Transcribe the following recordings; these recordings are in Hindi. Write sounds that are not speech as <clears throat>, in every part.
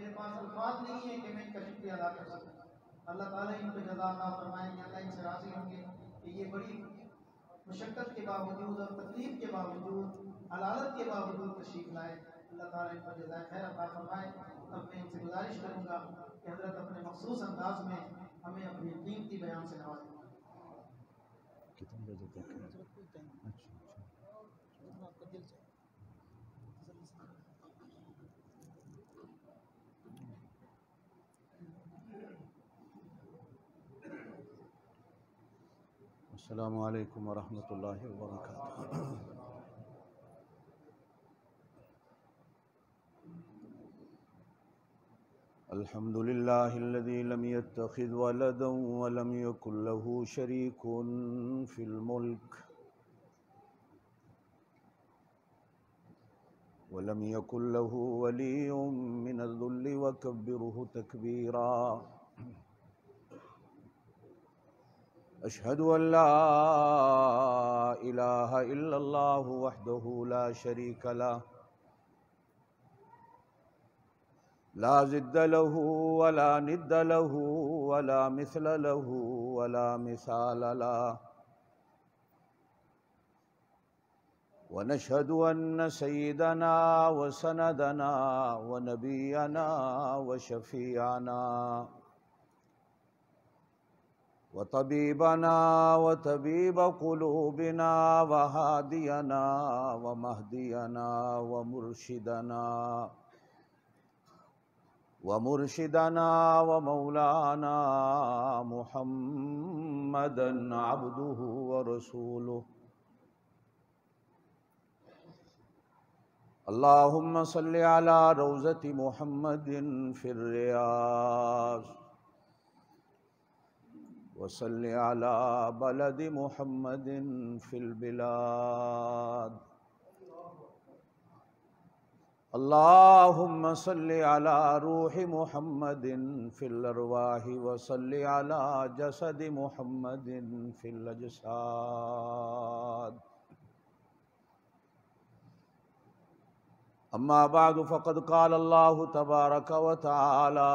मेरे पास अल्फाज नहीं है कि मैं इनका शुक्रिया अदा कर सकूँ अल्लाह ताला इन पर जजा ना फरमाएंगे अल्लाह इनसे राजी होंगे कि ये बड़ी मशक्क़त के बावजूद और तकलीफ के बावजूद हलालत के बावजूद तशीफ लाए अल्लाह ताला इन पर जजाय खैर अदा फरमाए तब मैं इनसे गुजारिश करूँगा कि हजरत अपने मखसूस अंदाज में हमें अपने कीमती बयान से नवाजें कितने बजे तक السلام عليكم ورحمة الله وبركاته الحمد لله الذي لم يتخذ ولدا ولم يكن له شريك في الملك ولم يكن له ولي من الذل وكبره تكبيرا أشهد أن لا إله إلا الله وحده لا شريك له لا زد له ولا ند له ولا مثل له ولا مثال له ونشهد أن سيدنا وسندنا ونبينا وشفيعنا وطبيبنا وطبيب قلوبنا وهادينا ومهدينا ومرشدنا ومرشدنا ومولانا محمدا عبده ورسوله اللهم صل على روزة محمد في الرياض وصل على بلد محمد في البلاد اللهم صل على روح محمد في الارواح وصل على جسد محمد في الاجساد اما بعد فقد قال الله تبارك وتعالى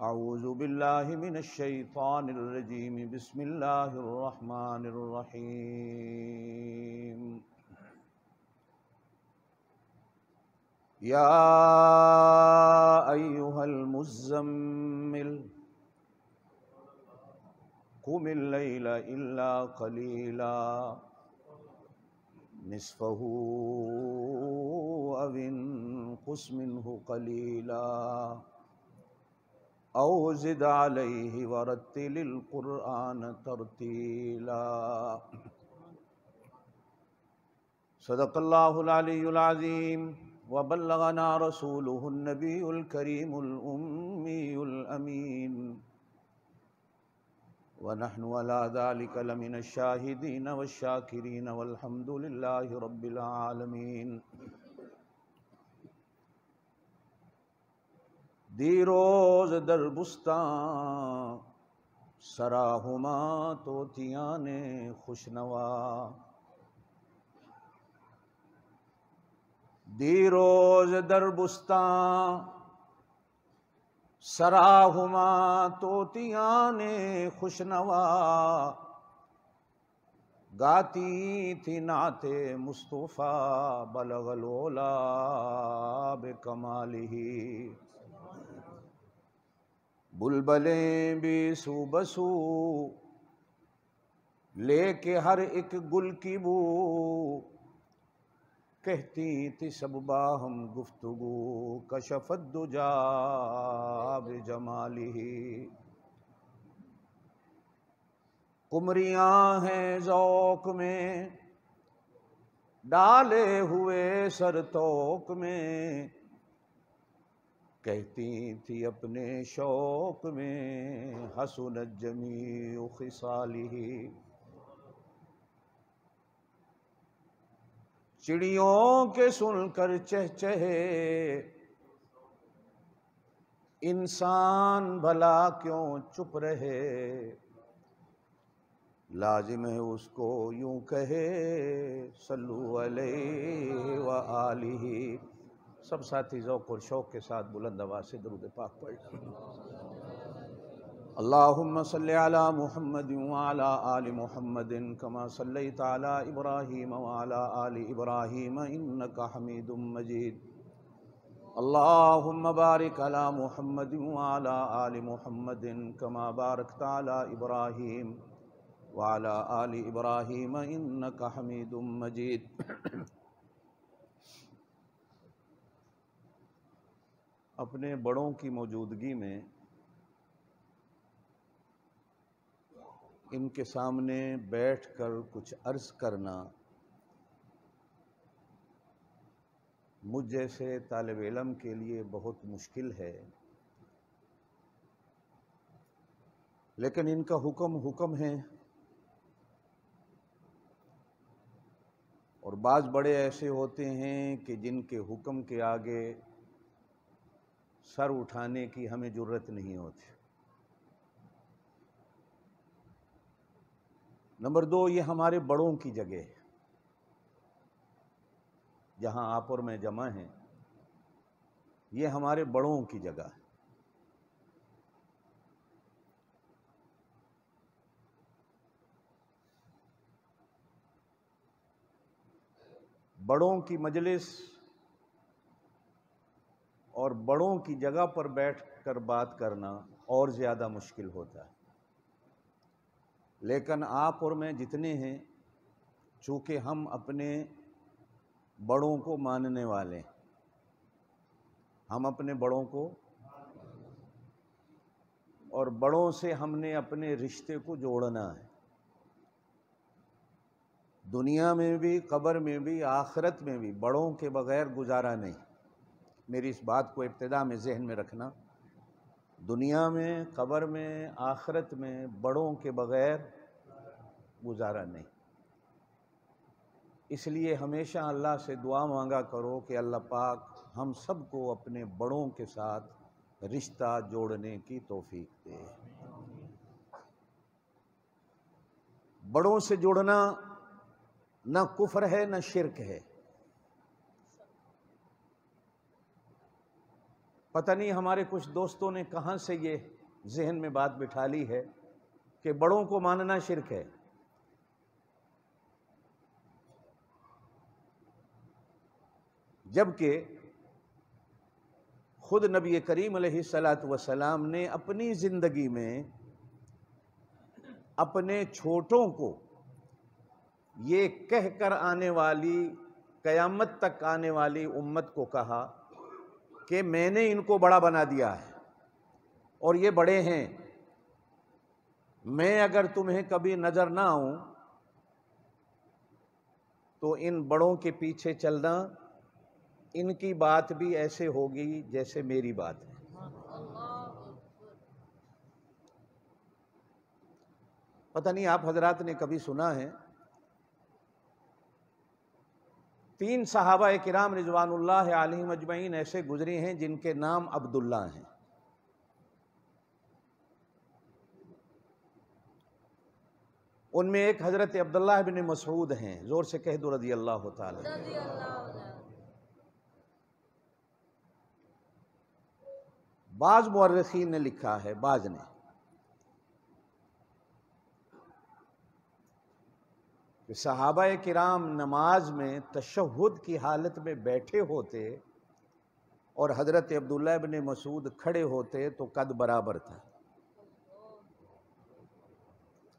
أعوذ بالله من الشيطان الرجيم بسم الله الرحمن الرحيم يا أيها المزمل قم الليل إلا قليلا نصفه أو انقص منه قليلا अवजिद अलैहि वरतिल कुरान तरतीला सदकल्लाज़ीम वबल्लना रसूलनबीकरीमीन वनहनवालिकलमिन शाहिदीन वशाकिरीन वलहमदिल्ला रबीआलमीन दीरोज दरबुस्ता सराहुमा तोतिया ने खुशनवा दीरोज दरबुस्ता सराहुमा तोतिया ने खुशनवा गाती थी नाते मुस्तफ़ा बलगलोला कमाली ही बुलबलें भी ले लेके हर एक गुल की बू कहती थी सब बाहम गुफ्तगु कशफदु जाब जमाली कुमरियाँ हैं जौक में डाले हुए सर तोक में कहती थी अपने शौक में हसुन जमी खिसाली चिड़ियों के सुनकर चह चहे इंसान भला क्यों चुप रहे लाजिम है उसको यूं कहे सल्लु अलैहि व आलिही सब साथी ओक और शौक़ के साथ बुलंद आवाज से दरुद पाक पढ़ अल्लाहुम्म सल्ली अला आल मुहम्मद कमा सल तला इब्राहिम वाला आल इब्राहीम इन्नका हमीद मजीद अल्लाहुम्म बारिक अला मुहम्मद वाला आल मुहम्मद कमा बारक ताला इब्राहीम वाला आल इब्राहीम इन्नका हमीद मजीद अपने बड़ों की मौजूदगी में इनके सामने बैठकर कुछ अर्ज करना मुझ जैसे तालब इलम के लिए बहुत मुश्किल है लेकिन इनका हुक्म हुक्म है और बाज़ बड़े ऐसे होते हैं कि जिनके हुक्म के आगे सर उठाने की हमें ज़रूरत नहीं होती नंबर दो ये हमारे बड़ों की जगह है जहां आप और मैं जमा हैं ये हमारे बड़ों की जगह है बड़ों की मजलिस और बड़ों की जगह पर बैठ कर बात करना और ज़्यादा मुश्किल होता है लेकिन आप और मैं जितने हैं चूँकि हम अपने बड़ों को मानने वाले हैं हम अपने बड़ों को और बड़ों से हमने अपने रिश्ते को जोड़ना है दुनिया में भी कब्र में भी आखरत में भी बड़ों के बगैर गुजारा नहीं मेरी इस बात को इब्तदा में जहन में रखना दुनिया में कबर में आखरत में बड़ों के बग़ैर गुजारा नहीं इसलिए हमेशा अल्लाह से दुआ मांगा करो कि अल्लाह पाक हम सबको अपने बड़ों के साथ रिश्ता जोड़ने की तोफीक दे बड़ों से जुड़ना ना कुफर है ना शिरक है पता नहीं हमारे कुछ दोस्तों ने कहाँ से ये जहन में बात बिठा ली है कि बड़ों को मानना शिरक है जबकि खुद नबी करीम सलात वसलाम ने अपनी ज़िंदगी में अपने छोटों को ये कहकर आने वाली क़यामत तक आने वाली उम्मत को कहा कि मैंने इनको बड़ा बना दिया है और ये बड़े हैं मैं अगर तुम्हें कभी नज़र ना आऊं तो इन बड़ों के पीछे चलना इनकी बात भी ऐसे होगी जैसे मेरी बात है पता नहीं आप हजरात ने कभी सुना है तीन सहाबा कराम रिजवानल्ला अजमैन ऐसे गुजरे हैं जिनके नाम अब्दुल्ला हैं उनमें एक हज़रत अब्दुल्ला बिन मसूद हैं ज़ोर से कह दो रजी अल्लाह बाज़ मर्रखीन ने लिखा है बाज ने कि सहाबा कराम नमाज में तशहद की हालत में बैठे होते और हज़रत अब्दुल्ला अबन मसूद खड़े होते तो कद बराबर था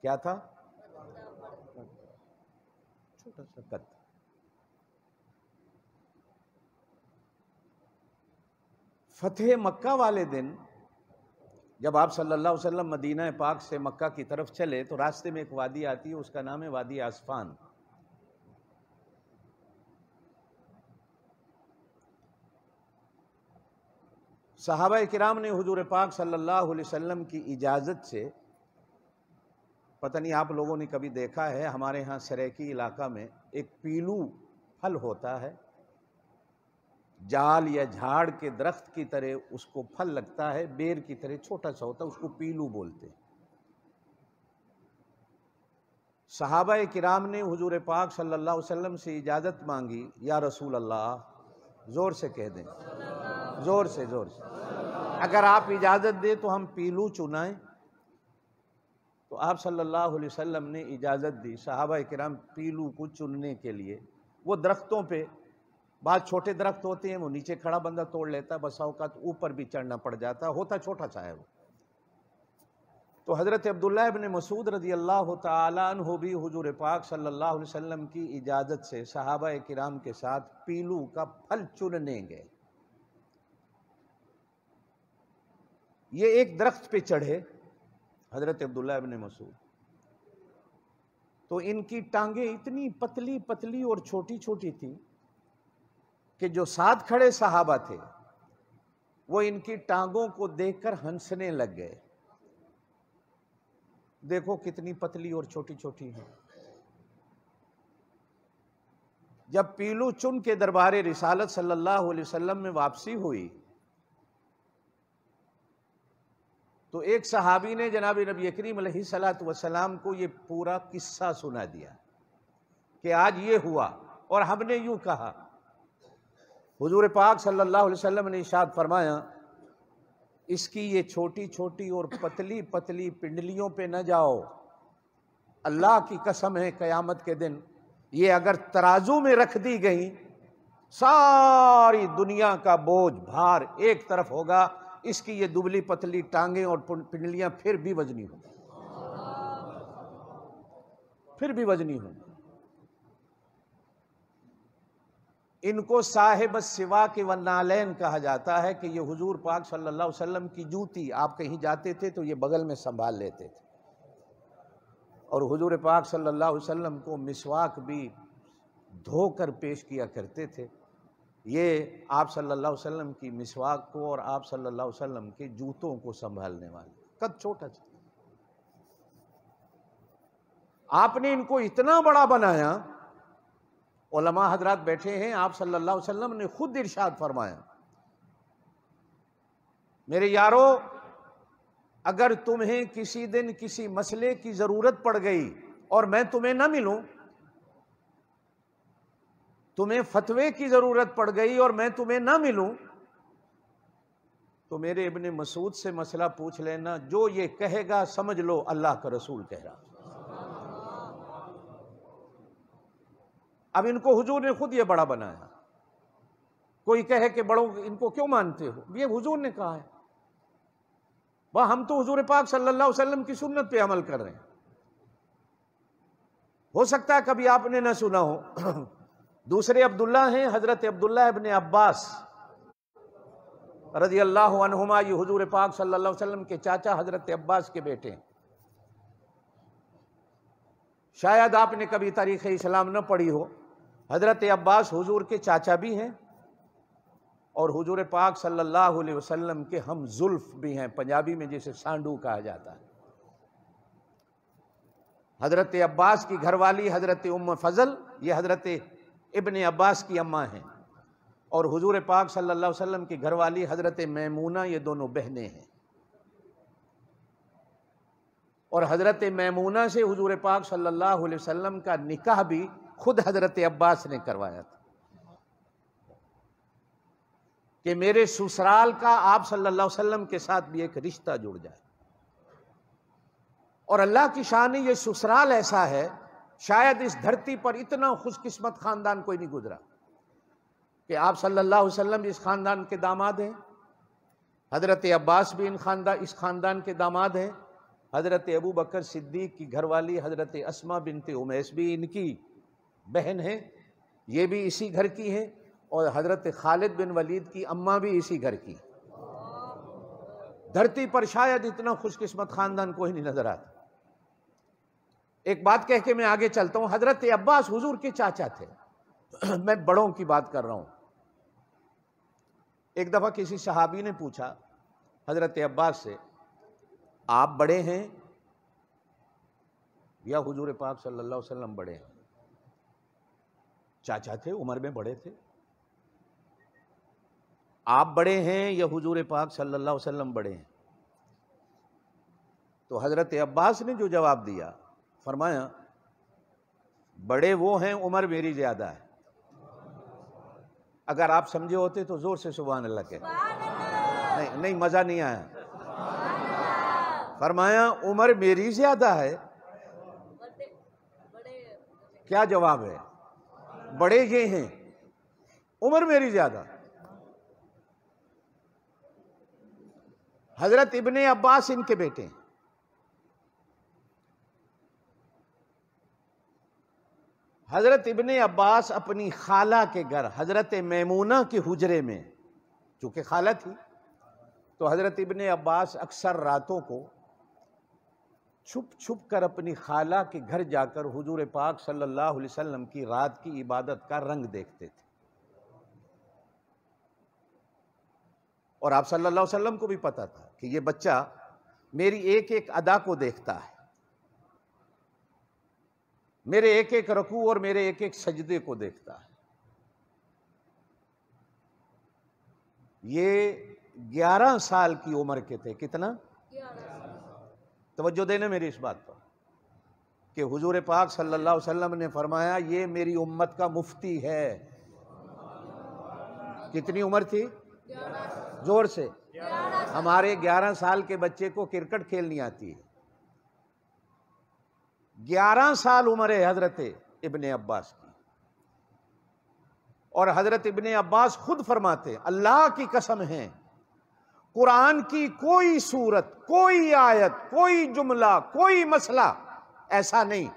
क्या था छोटा सा कद फतेह मक्का वाले दिन जब आप सल्लल्लाहु अलैहि वसल्लम मदीना पाक से मक्का की तरफ चले तो रास्ते में एक वादी आती है उसका नाम है वादी आसफान सहाबा किराम ने हजूर पाक सल्लल्लाहु अलैहि वसल्लम की इजाज़त से पता नहीं आप लोगों ने कभी देखा है हमारे यहाँ सरेकी इलाका में एक पीलू फल होता है जाल या झाड़ के दरख्त की तरह उसको फल लगता है बेर की तरह छोटा सा होता है उसको पीलू बोलते हैं सहाबा किराम ने हुजूर पाक सल्लल्लाहु अलैहि वसल्लम से इजाज़त मांगी या रसूल अल्लाह ज़ोर से कह दें ज़ोर से ज़ोर से अगर आप इजाज़त दें तो हम पीलू चुनाएं तो आप सल्लल्लाहु अलैहि वसल्लम ने इजाज़त दी सहाबा किराम पीलू को चुनने के लिए वो दरख्तों पे बाद छोटे दरख्त होते हैं वो नीचे खड़ा बंदा तोड़ लेता है बसा औकात तो ऊपर भी चढ़ना पड़ जाता है होता छोटा सा है वो तो हज़रत अब्दुल्ला इबन मसूद रजी अल्लाह तु भी हजूर पाक सल्लल्लाहु अलैहि वसल्लम की इजाज़त से सहाबा किराम के साथ पीलू का फल चुनने गए ये एक दरख्त पे चढ़े हज़रत अब्दुल्ला इबन मसूद तो इनकी टांगें इतनी पतली पतली और छोटी छोटी थी कि जो साथ खड़े साहबा थे वो इनकी टांगों को देखकर हंसने लग गए देखो कितनी पतली और छोटी छोटी है जब पीलू चुन के दरबारे रिसालत सल्लल्लाहु अलैहि वसल्लम में वापसी हुई तो एक सहाबी ने जनाब नबी करीम सलात वसलाम को ये पूरा किस्सा सुना दिया कि आज ये हुआ और हमने यूं कहा हजूर पाक सल्लल्लाहु अलैहि वसल्लम ने इशाद फरमाया इसकी ये छोटी छोटी और पतली पतली पिंडलियों पे न जाओ अल्लाह की कसम है क़यामत के दिन ये अगर तराजू में रख दी गई सारी दुनिया का बोझ भार एक तरफ होगा इसकी ये दुबली पतली टांगे और पिंडलियां फिर भी वजनी होंगी फिर भी वजनी होंगी इनको साहेब सिवा के वनालैन कहा जाता है कि ये हुजूर पाक सल्लल्लाहु अलैहि वसल्लम की जूती आप कहीं जाते थे तो ये बगल में संभाल लेते थे और हुजूर पाक सल्लल्लाहु अलैहि वसल्लम को मिसवाक भी धोकर पेश किया करते थे ये आप सल्लल्लाहु अलैहि वसल्लम की मिसवाक को और आप सल्लल्लाहु अलैहि वसल्लम के जूतों को संभालने वाले कद छोटा आपने इनको इतना बड़ा बनाया उलमा हजरात बैठे हैं आप सल्लल्लाहु अलैहि वसल्लम ने खुद इर्शाद फरमाया मेरे यारो अगर तुम्हें किसी दिन किसी मसले की ज़रूरत पड़ गई और मैं तुम्हें ना मिलूं तुम्हें फतवे की ज़रूरत पड़ गई और मैं तुम्हें ना मिलूं तो मेरे इबन मसूद से मसला पूछ लेना जो ये कहेगा समझ लो अल्लाह का रसूल कह रहा अब इनको हुजूर ने खुद ये बड़ा बनाया कोई कहे कि बड़ों इनको क्यों मानते हो ये हुजूर ने कहा है वह हम तो हुजूर पाक सल्लल्लाहु अलैहि वसल्लम की सुन्नत पे अमल कर रहे हैं हो सकता है कभी आपने ना सुना हो <clears throat> दूसरे अब्दुल्ला हैं हजरत अब्दुल्ला इबन अब्बास रजी अल्लाह अनहुमा ये हजूर पाक सल्लल्लाहु अलैहि वसल्लम के चाचा हजरत अब्बास के बेटे हैं शायद आपने कभी तारीख इस्लाम न पढ़ी हो हज़रत अब्बास हुजूर के चाचा भी हैं और हुजूर पाक सल्लल्लाहु अलैहि वसल्लम के हम जुल्फ भी हैं पंजाबी में जिसे सांडू कहा जाता है हज़रत अब्बास की घरवाली हज़रत उम फजल ये हज़रत इबन अब्बास की अम्मा हैं और हुजूर पाक सल्लल्लाहु अलैहि वसल्लम की घरवाली हज़रत मैमूना ये दोनों बहनें हैं और हज़रत मैमूना से हुजूर पाक सल्लल्लाहु अलैहि वसल्लम का निकाह भी खुद हजरत अब्बास ने करवाया था कि मेरे ससुराल का आप सल्लल्लाहु अलैहि वसल्लम के साथ भी एक रिश्ता जुड़ जाए और अल्लाह की शान ये ससुराल ऐसा है शायद इस धरती पर इतना खुशकिस्मत खानदान कोई नहीं गुजरा कि आप सल्लल्लाहु अलैहि वसल्लम इस खानदान के दामाद हैं हजरत अब्बास भी इन खानदान इस खानदान के दामाद हैं हजरत अबू बकर सिद्दीक की घरवाली हजरत असमा बिनते उमैस भी इनकी बहन है ये भी इसी घर की है और हज़रत खालिद बिन वलीद की अम्मा भी इसी घर की धरती पर शायद इतना खुशकिस्मत ख़ानदान कोई नहीं नज़र आता एक बात कह के मैं आगे चलता हूं हज़रत अब्बास हुजूर के चाचा थे <clears throat> मैं बड़ों की बात कर रहा हूं एक दफ़ा किसी सहाबी ने पूछा हज़रत अब्बास से आप बड़े हैं या हुजूर पाक सल्लल्लाहु अलैहि वसल्लम बड़े हैं चाचा थे उम्र में बड़े थे आप बड़े हैं या हुजूर पाक सल्लल्लाहु अलैहि वसल्लम बड़े हैं तो हज़रत अब्बास ने जो जवाब दिया फरमाया बड़े वो हैं उम्र मेरी ज़्यादा है अगर आप समझे होते तो ज़ोर से सुबह अल्लाह के नहीं नहीं मज़ा नहीं आया फरमाया उम्र मेरी ज़्यादा है क्या जवाब है बड़े ये हैं उम्र मेरी ज़्यादा हज़रत इब्ने अब्बास इनके बेटे हैं हज़रत इब्ने अब्बास अपनी खाला के घर हज़रत मैमूना के हुजरे में चूंकि खाला थी तो हज़रत इबन अब्बास अक्सर रातों को छुप छुप कर अपनी खाला के घर जाकर हुजूर पाक सल्लल्लाहु अलैहि वसल्लम की रात की इबादत का रंग देखते थे और आप सल्लल्लाहु अलैहि वसल्लम को भी पता था कि ये बच्चा मेरी एक एक अदा को देखता है मेरे एक एक रकू और मेरे एक एक सजदे को देखता है ये ग्यारह साल की उम्र के थे कितना तोज्जो देने मेरी इस बात पर कि हजूर पाक सल्ला अलैहि ने फरमाया ये मेरी उम्मत का मुफ्ती है कितनी उम्र थी जोर से हमारे 11 साल के बच्चे को क्रिकेट खेलनी आती है 11 साल उम्र है हजरत इबन अब्बास की और हजरत इबन अब्बास खुद फरमाते अल्लाह की कसम है कुरान की कोई सूरत कोई आयत कोई जुमला कोई मसला ऐसा नहीं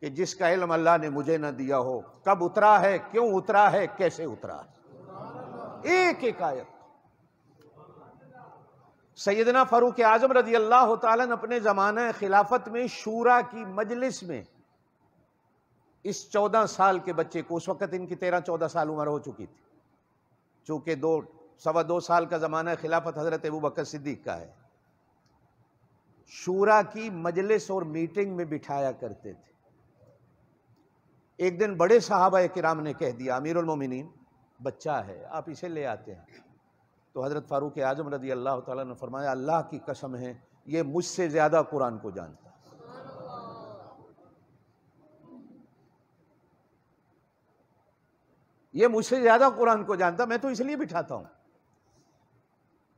कि जिसका इलम अल्लाह ने मुझे ना दिया हो कब उतरा है क्यों उतरा है कैसे उतरा है एक एक आयत सैदना फारूक आजम रजी अल्लाह तन अपने ज़माना खिलाफत में शूरा की मजलिस में इस चौदह साल के बच्चे को उस वक़्त इनकी तेरह चौदह साल उम्र हो चुकी थी चूंकि दो सवा दो साल का ज़माना खिलाफत हज़रत अबू बकर सिद्दीक का है शूरा की मजलिस और मीटिंग में बिठाया करते थे एक दिन बड़े साहबा कराम ने कह दिया अमीरमिन बच्चा है आप इसे ले आते हैं तो हज़रत फ़ारूक आजम रदी अल्लाह ने फरमाया अल्लाह की कसम है ये मुझसे ज़्यादा कुरान को जानता ये मुझसे ज़्यादा कुरान को जानता मैं तो इसलिए बिठाता हूँ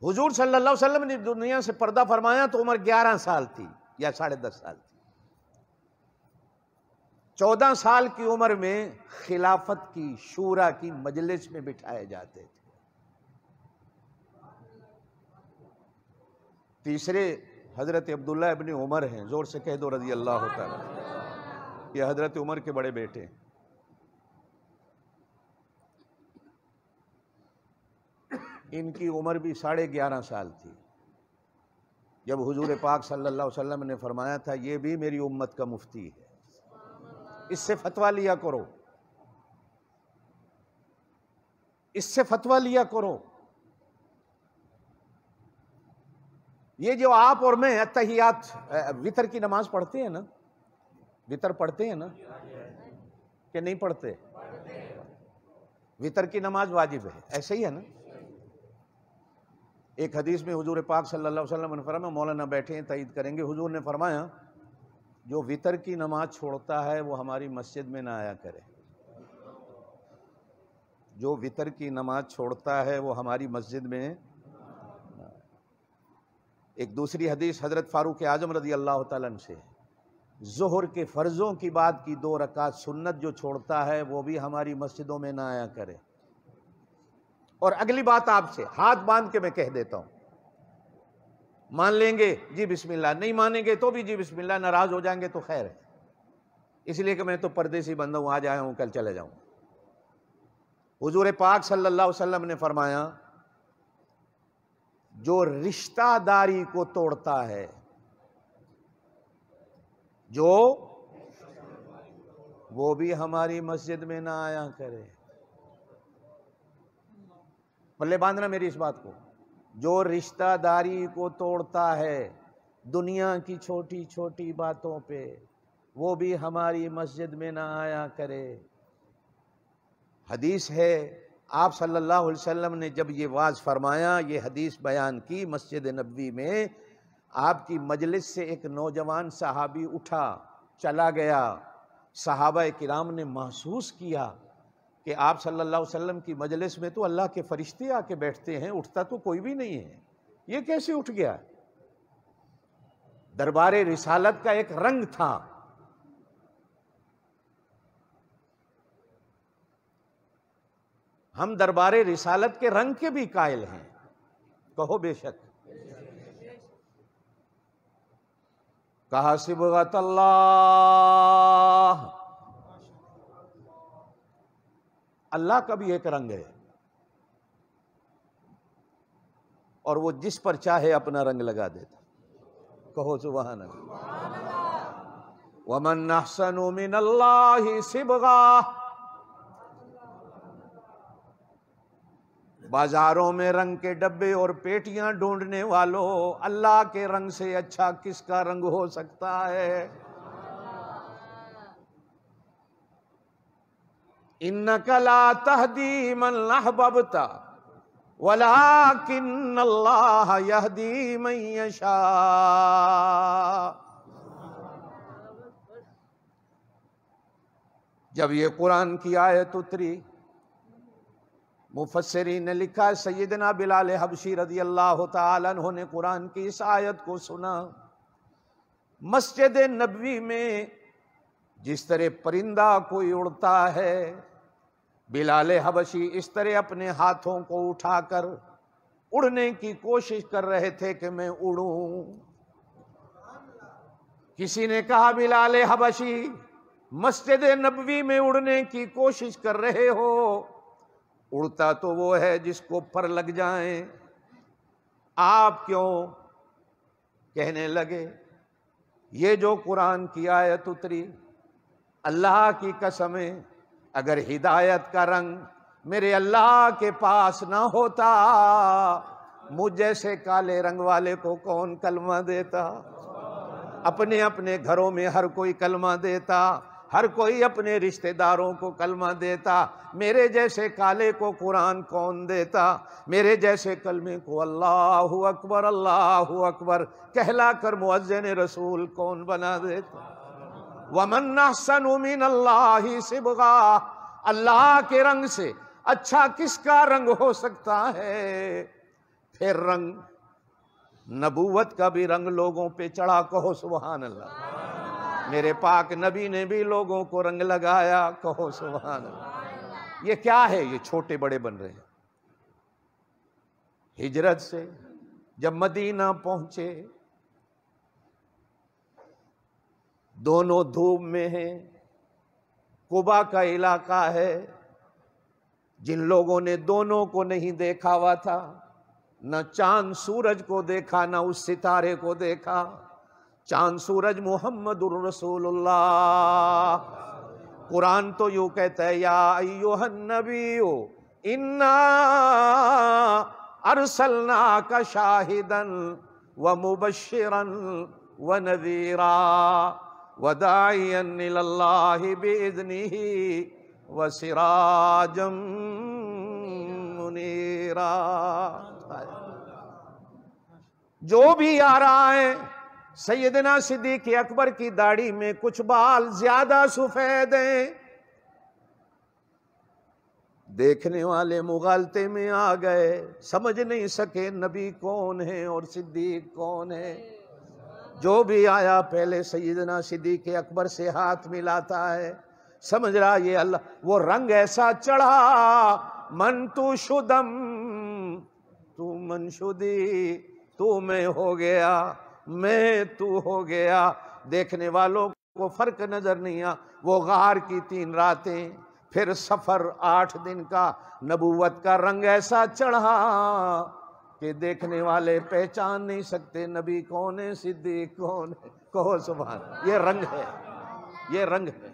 हुजूर सल्लल्लाहु अलैहि वसल्लम ने दुनिया से पर्दा फरमाया तो उम्र 11 साल थी या साढ़े दस साल थी 14 साल की उम्र में खिलाफत की शूरा की मजलिस में बिठाए जाते थे तीसरे हजरत अब्दुल्ला अबनी उमर हैं जोर से कह दो रजी अल्लाह होता ये हजरत उमर के बड़े बेटे हैं इनकी उम्र भी साढ़े ग्यारह साल थी जब हुजूर पाक सल्लल्लाहु अलैहि वसल्लम ने फरमाया था ये भी मेरी उम्मत का मुफ्ती है इससे फतवा लिया करो इससे फतवा लिया करो ये जो आप और मैं अतहियात वितर की नमाज पढ़ते हैं ना वितर पढ़ते हैं ना कि नहीं पढ़ते वितर की नमाज वाजिब है ऐसे ही है ना एक हदीस में हजूर पाक सल्ला वसम ने फरमा मौलाना बैठे हैं तईद करेंगे हजूर ने फरमाया जो वितर की नमाज छोड़ता है वो हमारी मस्जिद में ना आया करे जो वितर की नमाज छोड़ता है वो हमारी मस्जिद में एक दूसरी हदीस हज़रत फ़ारूक आजम रजी अल्लाह तन से जहर के फ़र्ज़ों की बात की दो रकात सुन्नत जो छोड़ता है वो भी हमारी मस्जिदों में ना आया करे और अगली बात आपसे हाथ बांध के मैं कह देता हूं मान लेंगे जी बिस्मिल्लाह नहीं मानेंगे तो भी जी बिस्मिल्लाह नाराज हो जाएंगे तो खैर है इसलिए कि मैं तो परदेसी बंदा हूं आज आया हूं कल चले जाऊं हुजूर पाक सल्लल्लाहु अलैहि वसल्लम ने फरमाया जो रिश्तादारी को तोड़ता है जो वो भी हमारी मस्जिद में ना आया करे पल्ले बांधना मेरी इस बात को जो रिश्तादारी को तोड़ता है दुनिया की छोटी छोटी बातों पे वो भी हमारी मस्जिद में ना आया करे हदीस है आप सल्लल्लाहु अलैहि वसल्लम ने जब ये वाज फरमाया ये हदीस बयान की मस्जिद नबी में आपकी मजलिस से एक नौजवान सहाबी उठा चला गया सहाबा किराम ने महसूस किया कि आप सल्लल्लाहु अलैहि वसल्लम की मजलिस में तो अल्लाह के फरिश्ते आके बैठते हैं उठता तो कोई भी नहीं है ये कैसे उठ गया दरबार रिसालत का एक रंग था हम दरबार रिसालत के रंग के भी कायल हैं कहो बेशक कहा सिबगत अल्लाह अल्लाह का भी एक रंग है और वो जिस पर चाहे अपना रंग लगा देता कहो सुबह वमन सिबगा बाजारों में रंग के डब्बे और पेटियां ढूंढने वालों अल्लाह के रंग से अच्छा किसका रंग हो सकता है इन कला तहदी बबता जब ये कुरान की आयत उतरी मुफसरी ने लिखा सैदना बिलाल हबशी रजी अल्लाह तहों कुरान की इस आयत को सुना मस्जिद नबी में जिस तरह परिंदा कोई उड़ता है बिलाल हबशी इस तरह अपने हाथों को उठाकर उड़ने की कोशिश कर रहे थे कि मैं उड़ूं किसी ने कहा बिलाल हबशी मस्जिद नबवी में उड़ने की कोशिश कर रहे हो उड़ता तो वो है जिसको पर लग जाए आप क्यों कहने लगे ये जो कुरान की आयत उतरी अल्लाह की कसम अगर हिदायत का रंग मेरे अल्लाह के पास ना होता मुझ जैसे काले रंग वाले को कौन कलमा देता अपने अपने घरों में हर कोई कलमा देता हर कोई अपने रिश्तेदारों को कलमा देता मेरे जैसे काले को कुरान कौन देता मेरे जैसे कलमे को अल्लाह अकबर अल्लाह अकबर कहला कर मुआजन रसूल कौन बना देता वमन्नासन सिबगा अल्लाह के रंग से अच्छा किसका रंग हो सकता है फिर रंग नबूवत का भी रंग लोगों पे चढ़ा कहो सुबहान अल्लाह मेरे पाक नबी ने भी लोगों को रंग लगाया कहो सुबहान अल्लाह ये क्या है ये छोटे बड़े बन रहे हैं हिजरत से जब मदीना पहुंचे दोनों धूप में हैं कुबा का इलाका है जिन लोगों ने दोनों को नहीं देखा हुआ था न चांद सूरज को देखा न उस सितारे को देखा चांद सूरज मोहम्मद कुरान तो यू कहते है या नबी ओ इन्ना अरसलना का शाहिदन व मुबशरन व नवीरा वदाइनिल्लाजनी व सिराजम मुनीरा जो भी आ रहा है सैदना सिद्दीक अकबर की दाढ़ी में कुछ बाल ज्यादा सुफेद हैं देखने वाले मुगालते में आ गए समझ नहीं सके नबी कौन है और सिद्दीक कौन है जो भी आया पहले सैदना सिद्दीक अकबर से हाथ मिलाता है समझ रहा ये अल्लाह वो रंग ऐसा चढ़ा मन तू शुदम तू शुदी तू मैं हो गया मैं तू हो गया देखने वालों को फर्क नजर नहीं आ वो गार की तीन रातें फिर सफर आठ दिन का नबूवत का रंग ऐसा चढ़ा कि देखने वाले पहचान नहीं सकते नबी कौन है सिद्दीक कौन है कहो सुबह ये रंग है ये रंग है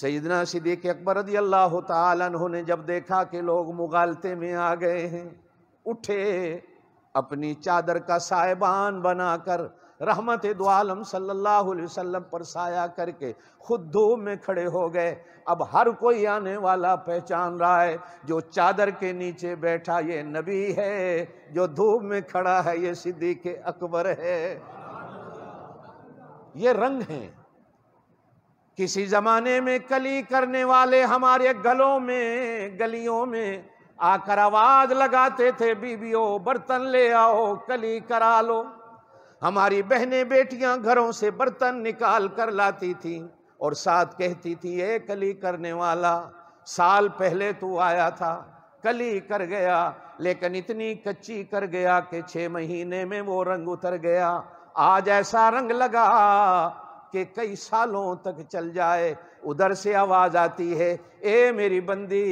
सईदना सिद्दीक अकबर रदी अल्लाह तु ने जब देखा कि लोग मुगालते में आ गए हैं उठे अपनी चादर का साहिबान बनाकर रहमत दो आलम सल्लल्लाहु अलैहि वसल्लम पर साया करके खुद धूप में खड़े हो गए अब हर कोई आने वाला पहचान रहा है जो चादर के नीचे बैठा ये नबी है जो धूप में खड़ा है ये के अकबर है ये रंग हैं किसी जमाने में कली करने वाले हमारे गलों में गलियों में आकर आवाज लगाते थे बीबीओ बर्तन ले आओ कली करा लो हमारी बहनें बेटियां घरों से बर्तन निकाल कर लाती थी और साथ कहती थी ये कली करने वाला साल पहले तू आया था कली कर गया लेकिन इतनी कच्ची कर गया कि छः महीने में वो रंग उतर गया आज ऐसा रंग लगा कि कई सालों तक चल जाए उधर से आवाज़ आती है ए मेरी बंदी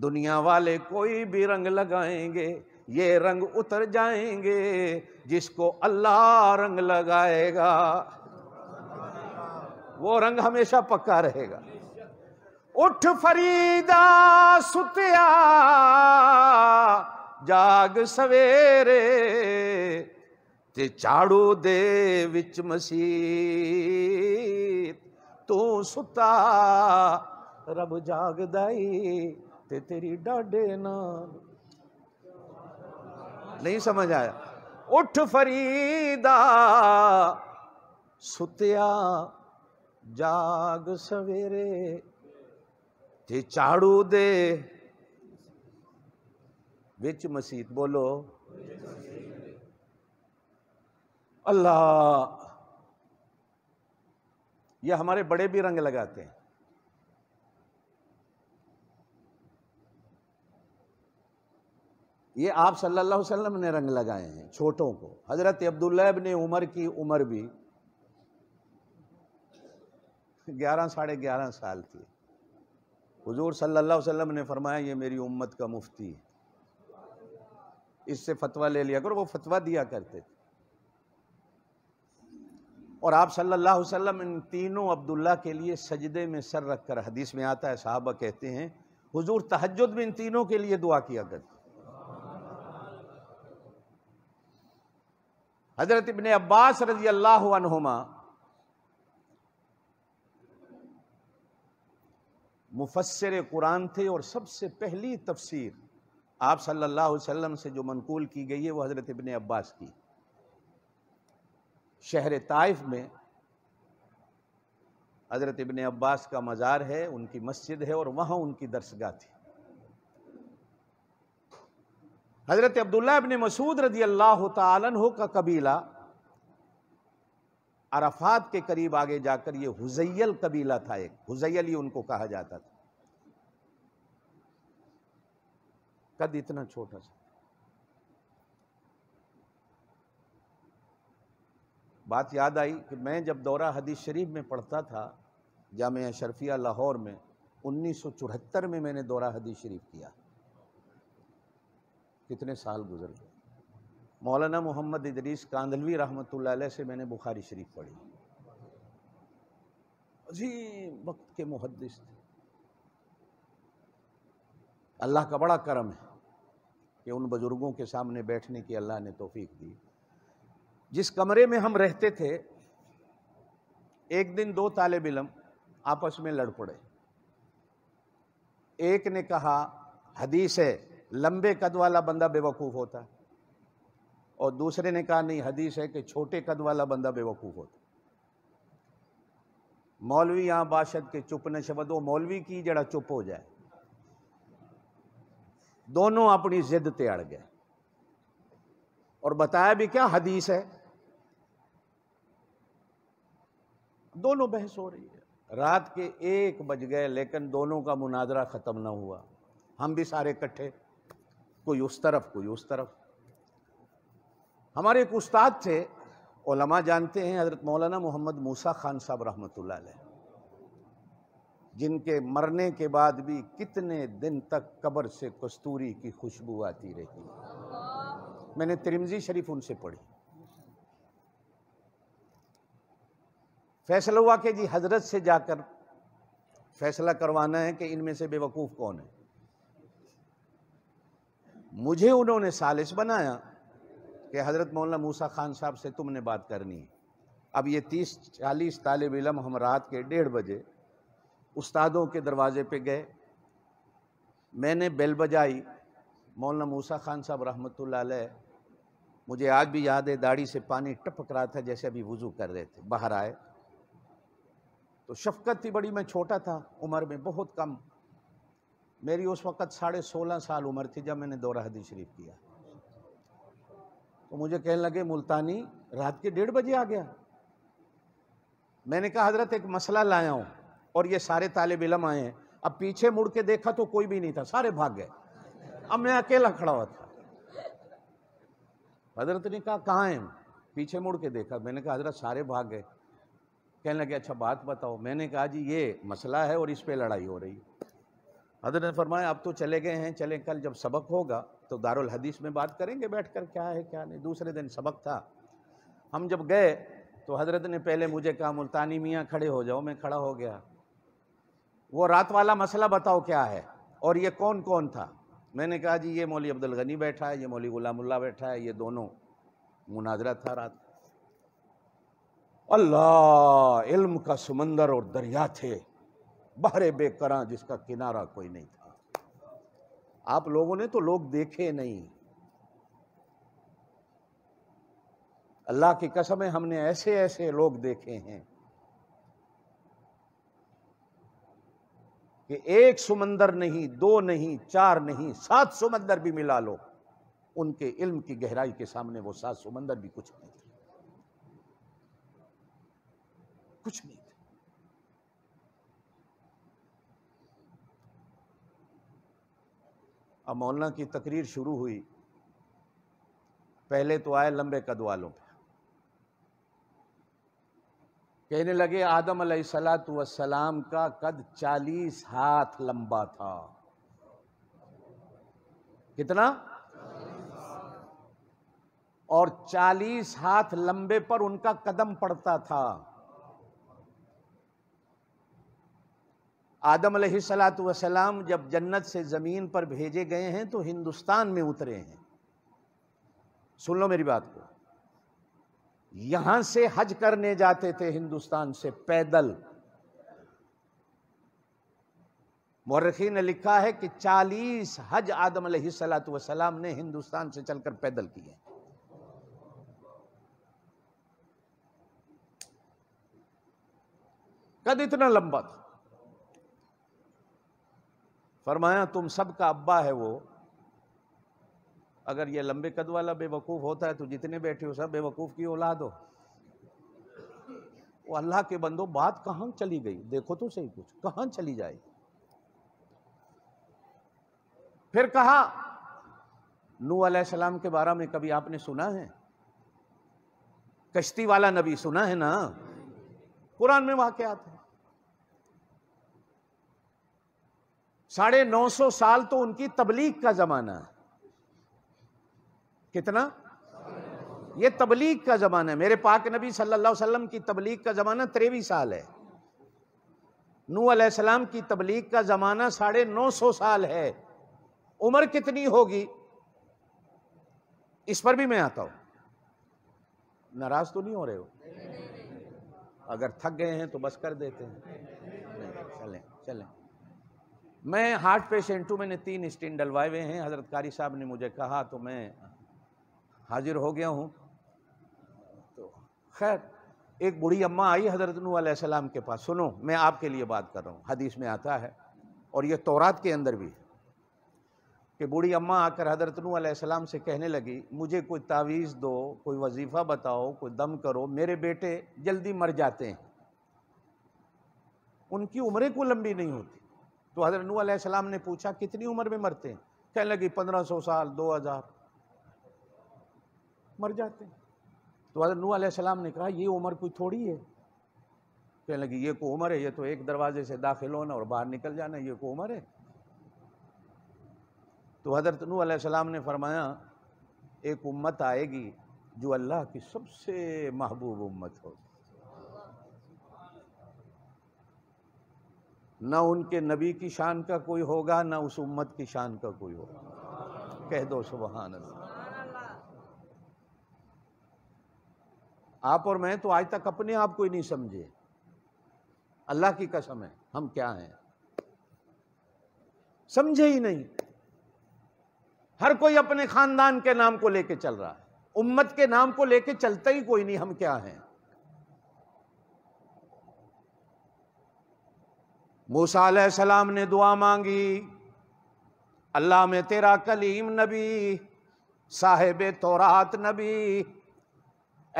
दुनिया वाले कोई भी रंग लगाएंगे ये रंग उतर जाएंगे जिसको अल्लाह रंग लगाएगा वो रंग हमेशा पक्का रहेगा उठ फरीदा सुतिया जाग सवेरे ते झाड़ू दे विच मसीह तू सुता रब जागदाई ते तेरी डाडे ना नहीं समझ आया उठ फरीदा सुतिया जाग सवेरे ते चाड़ू दे बिच मसीत बोलो अल्लाह यह हमारे बड़े भी रंग लगाते हैं ये आप सल्लल्लाहु अलैहि वसल्लम ने रंग लगाए हैं छोटों को हज़रत अब्दुल्लाह ने उमर की उम्र भी ग्यारह साढ़े ग्यारह साल थी हुजूर सल्लल्लाहु अलैहि वसल्लम ने फरमाया ये मेरी उम्मत का मुफ्ती है इससे फतवा ले लिया करो वो फतवा दिया करते थे और आप सल्लल्लाहु अलैहि वसल्लम इन तीनों अब्दुल्ला के लिए सजदे में सर रखकर हदीस में आता है साहबा कहते हैं हुजूर तहजद में इन तीनों के लिए दुआ किया करते हज़रत इबन अब्बास रजी अल्लाह अनुमा मुफसर कुरान थे और सबसे पहली तफसीर आप सल्लल्लाहु अलैहि वसल्लम से जो मनकूल की गई है वो हज़रत इबन अब्बास की शहर ताइफ में हज़रत इबन अब्बास का मज़ार है उनकी मस्जिद है और वहाँ उनकी दरसगाह थी हज़रत अब्दुल्ला इबन मसूद रजी अल्लाह तु का कबीला अरफात के करीब आगे जाकर ये हुजैल कबीला था एक हुजैल ही उनको कहा जाता था कद इतना छोटा सा बात याद आई कि मैं जब दौरा हदीस शरीफ में पढ़ता था जाम शर्फिया लाहौर में उन्नीस में मैंने दौरा हदीस शरीफ किया कितने साल गुजर गए मौलाना मोहम्मद इदरीस कांदलवी रहमत से मैंने बुखारी शरीफ पढ़ी अजीम वक्त के मुहदस थे अल्लाह का बड़ा करम है कि उन बुज़ुर्गों के सामने बैठने की अल्लाह ने तोफीक दी जिस कमरे में हम रहते थे एक दिन दो तालब इलम आपस में लड़ पड़े एक ने कहा हदीस है लंबे कद वाला बंदा बेवकूफ़ होता है और दूसरे ने कहा नहीं हदीस है कि छोटे कद वाला बंदा बेवकूफ़ होता मौलवी यहाँ बाशद के चुप न शब्द वो मौलवी की जड़ा चुप हो जाए दोनों अपनी जिद ते अड़ गए और बताया भी क्या हदीस है दोनों बहस हो रही है रात के एक बज गए लेकिन दोनों का मुनाजरा ख़त्म ना हुआ हम भी सारे इकट्ठे कोई उस तरफ कोई उस तरफ हमारे एक उस्ताद थे ओलमा जानते हैं हज़रत मौलाना मोहम्मद मूसा खान साहब रहमत जिनके मरने के बाद भी कितने दिन तक कब्र से कस्तूरी की खुशबू आती रहती मैंने तिरमजी शरीफ उनसे पढ़ी फैसला हुआ कि जी हजरत से जाकर फैसला करवाना है कि इनमें से बेवकूफ़ कौन है मुझे उन्होंने सालिस बनाया कि हज़रत मौलाना मूसा खान साहब से तुमने बात करनी है अब ये तीस चालीस तालब इलम हम रात के डेढ़ बजे उस्तादों के दरवाज़े पे गए मैंने बेल बजाई मौलाना मूसा खान साहब रहमत मुझे आज भी याद है दाढ़ी से पानी टपक रहा था जैसे अभी वज़ू कर रहे थे बाहर आए तो शफकत थी बड़ी मैं छोटा था उम्र में बहुत कम मेरी उस वक़्त साढ़े सोलह साल उम्र थी जब मैंने दौरा हदीस शरीफ किया तो मुझे कहने लगे मुल्तानी रात के डेढ़ बजे आ गया मैंने कहा हजरत एक मसला लाया हूँ और ये सारे तालब इलम आए हैं अब पीछे मुड़ के देखा तो कोई भी नहीं था सारे भाग गए अब मैं अकेला खड़ा हुआ था हजरत ने कहा कहाँ पीछे मुड़ के देखा मैंने कहा हजरत सारे भाग गए कहने लगे अच्छा बात बताओ मैंने कहा जी ये मसला है और इस पर लड़ाई हो रही है हजरत ने फरमाया आप तो चले गए हैं चले कल जब सबक होगा तो दारुल हदीस में बात करेंगे बैठ कर क्या है क्या नहीं दूसरे दिन सबक था हम जब गए तो हजरत ने पहले मुझे कहा मुल्तानी मियाँ खड़े हो जाओ मैं खड़ा हो गया वो रात वाला मसला बताओ क्या है और ये कौन कौन था मैंने कहा जी ये मौली अब्दुल गनी बैठा है ये मौली गुलामुल्ला बैठा है ये दोनों मुनाजरा था रात अल्लाह इल्म का समंदर और दरिया थे बहरे बेकरा जिसका किनारा कोई नहीं था आप लोगों ने तो लोग देखे नहीं अल्लाह की कसम है हमने ऐसे ऐसे लोग देखे हैं कि एक समंदर नहीं दो नहीं चार नहीं सात समंदर भी मिला लो उनके इल्म की गहराई के सामने वो सात समंदर भी कुछ नहीं कुछ नहीं अब मौलाना की तकरीर शुरू हुई पहले तो आए लंबे कद वालों पर कहने लगे आदम सलाम का कद चालीस हाथ लंबा था कितना और चालीस हाथ लंबे पर उनका कदम पड़ता था आदम सलात वसलाम जब जन्नत से ज़मीन पर भेजे गए हैं तो हिंदुस्तान में उतरे हैं सुन लो मेरी बात को यहां से हज करने जाते थे हिंदुस्तान से पैदल मौरखी ने लिखा है कि 40 हज आदम सलात वसलाम ने हिंदुस्तान से चलकर पैदल किए कद इतना लंबा था फरमाया तुम सबका अब्बा है वो अगर ये लंबे कद वाला बेवकूफ़ होता है तो जितने बैठे हो सब बेवकूफ़ की औलाद हो वो अल्लाह के बंदो बात कहाँ चली गई देखो तो सही कुछ कहाँ चली जाए फिर कहा नू सलाम के बारे में कभी आपने सुना है कश्ती वाला नबी सुना है ना कुरान में वाक़ है साढ़े नौ सौ साल तो उनकी तबलीग का जमाना है कितना ये तबलीग का जमाना है मेरे पाक नबी सल्लल्लाहु अलैहि वसल्लम की तबलीग का जमाना त्रेवी साल है नू अलैहिस्सलाम की तबलीग का जमाना साढ़े नौ सौ साल है उम्र कितनी होगी इस पर भी मैं आता हूं नाराज तो नहीं हो रहे हो अगर थक गए हैं तो बस कर देते हैं चलें चलें मैं हार्ट पेशेंट हूँ मैंने तीन स्टेन डलवाए हुए हैं हज़रत कारी साहब ने मुझे कहा तो मैं हाजिर हो गया हूँ तो खैर एक बूढ़ी अम्मा आई हज़रत नूसम के पास सुनो मैं आपके लिए बात कर रहा हूँ हदीस में आता है और ये तोरात के अंदर भी है कि बूढ़ी अम्मा आकर हजरत नूसम से कहने लगी मुझे कोई तावीज़ दो कोई वजीफ़ा बताओ कोई दम करो मेरे बेटे जल्दी मर जाते हैं उनकी उम्रें को लंबी नहीं होती तो हज़रत नू आसम ने पूछा कितनी उम्र में मरते हैं कहने लगी पंद्रह सौ साल दो हज़ार मर जाते हैं तो हज़रत नू आसम ने कहा ये उम्र कोई थोड़ी है कहने लगी ये को उम्र है ये तो एक दरवाजे से दाखिल होना और बाहर निकल जाना ये को उम्र है तो हज़रत नू आसम ने फरमाया एक उम्मत आएगी जो अल्लाह की सबसे महबूब उम्मत होगी ना उनके नबी की शान का कोई होगा ना उस उम्मत की शान का कोई होगा कह दो सुबहान आप और मैं तो आज तक अपने आप को ही नहीं समझे अल्लाह की कसम है हम क्या हैं समझे ही नहीं हर कोई अपने खानदान के नाम को लेके चल रहा है उम्मत के नाम को लेके चलता ही कोई नहीं हम क्या हैं मूसा सलाम ने दुआ मांगी अल्लाह में तेरा कलीम नबी साहेब तोरात नबी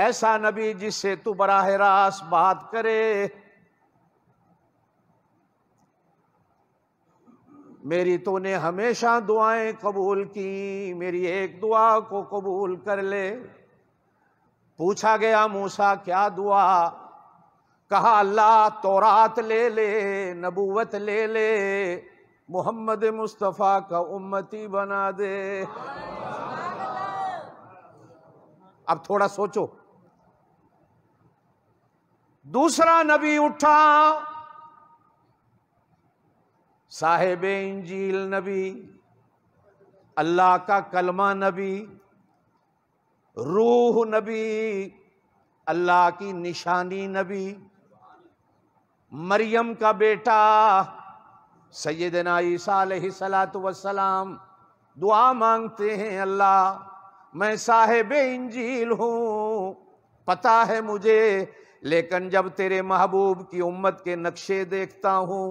ऐसा नबी जिससे तू बराह रास बात करे मेरी तूने हमेशा दुआएं कबूल की मेरी एक दुआ को कबूल कर ले पूछा गया मूसा क्या दुआ कहा अल्लाह तोरात ले ले नबूवत ले ले मोहम्मद मुस्तफ़ा का उम्मती बना दे अब थोड़ा सोचो दूसरा नबी उठा साहेब इंजील नबी अल्लाह का कलमा नबी रूह नबी अल्लाह की निशानी नबी मरियम का बेटा सैदना ईसा सलात वसलाम दुआ मांगते हैं अल्लाह मैं साहेब इंजील हूँ पता है मुझे लेकिन जब तेरे महबूब की उम्मत के नक्शे देखता हूँ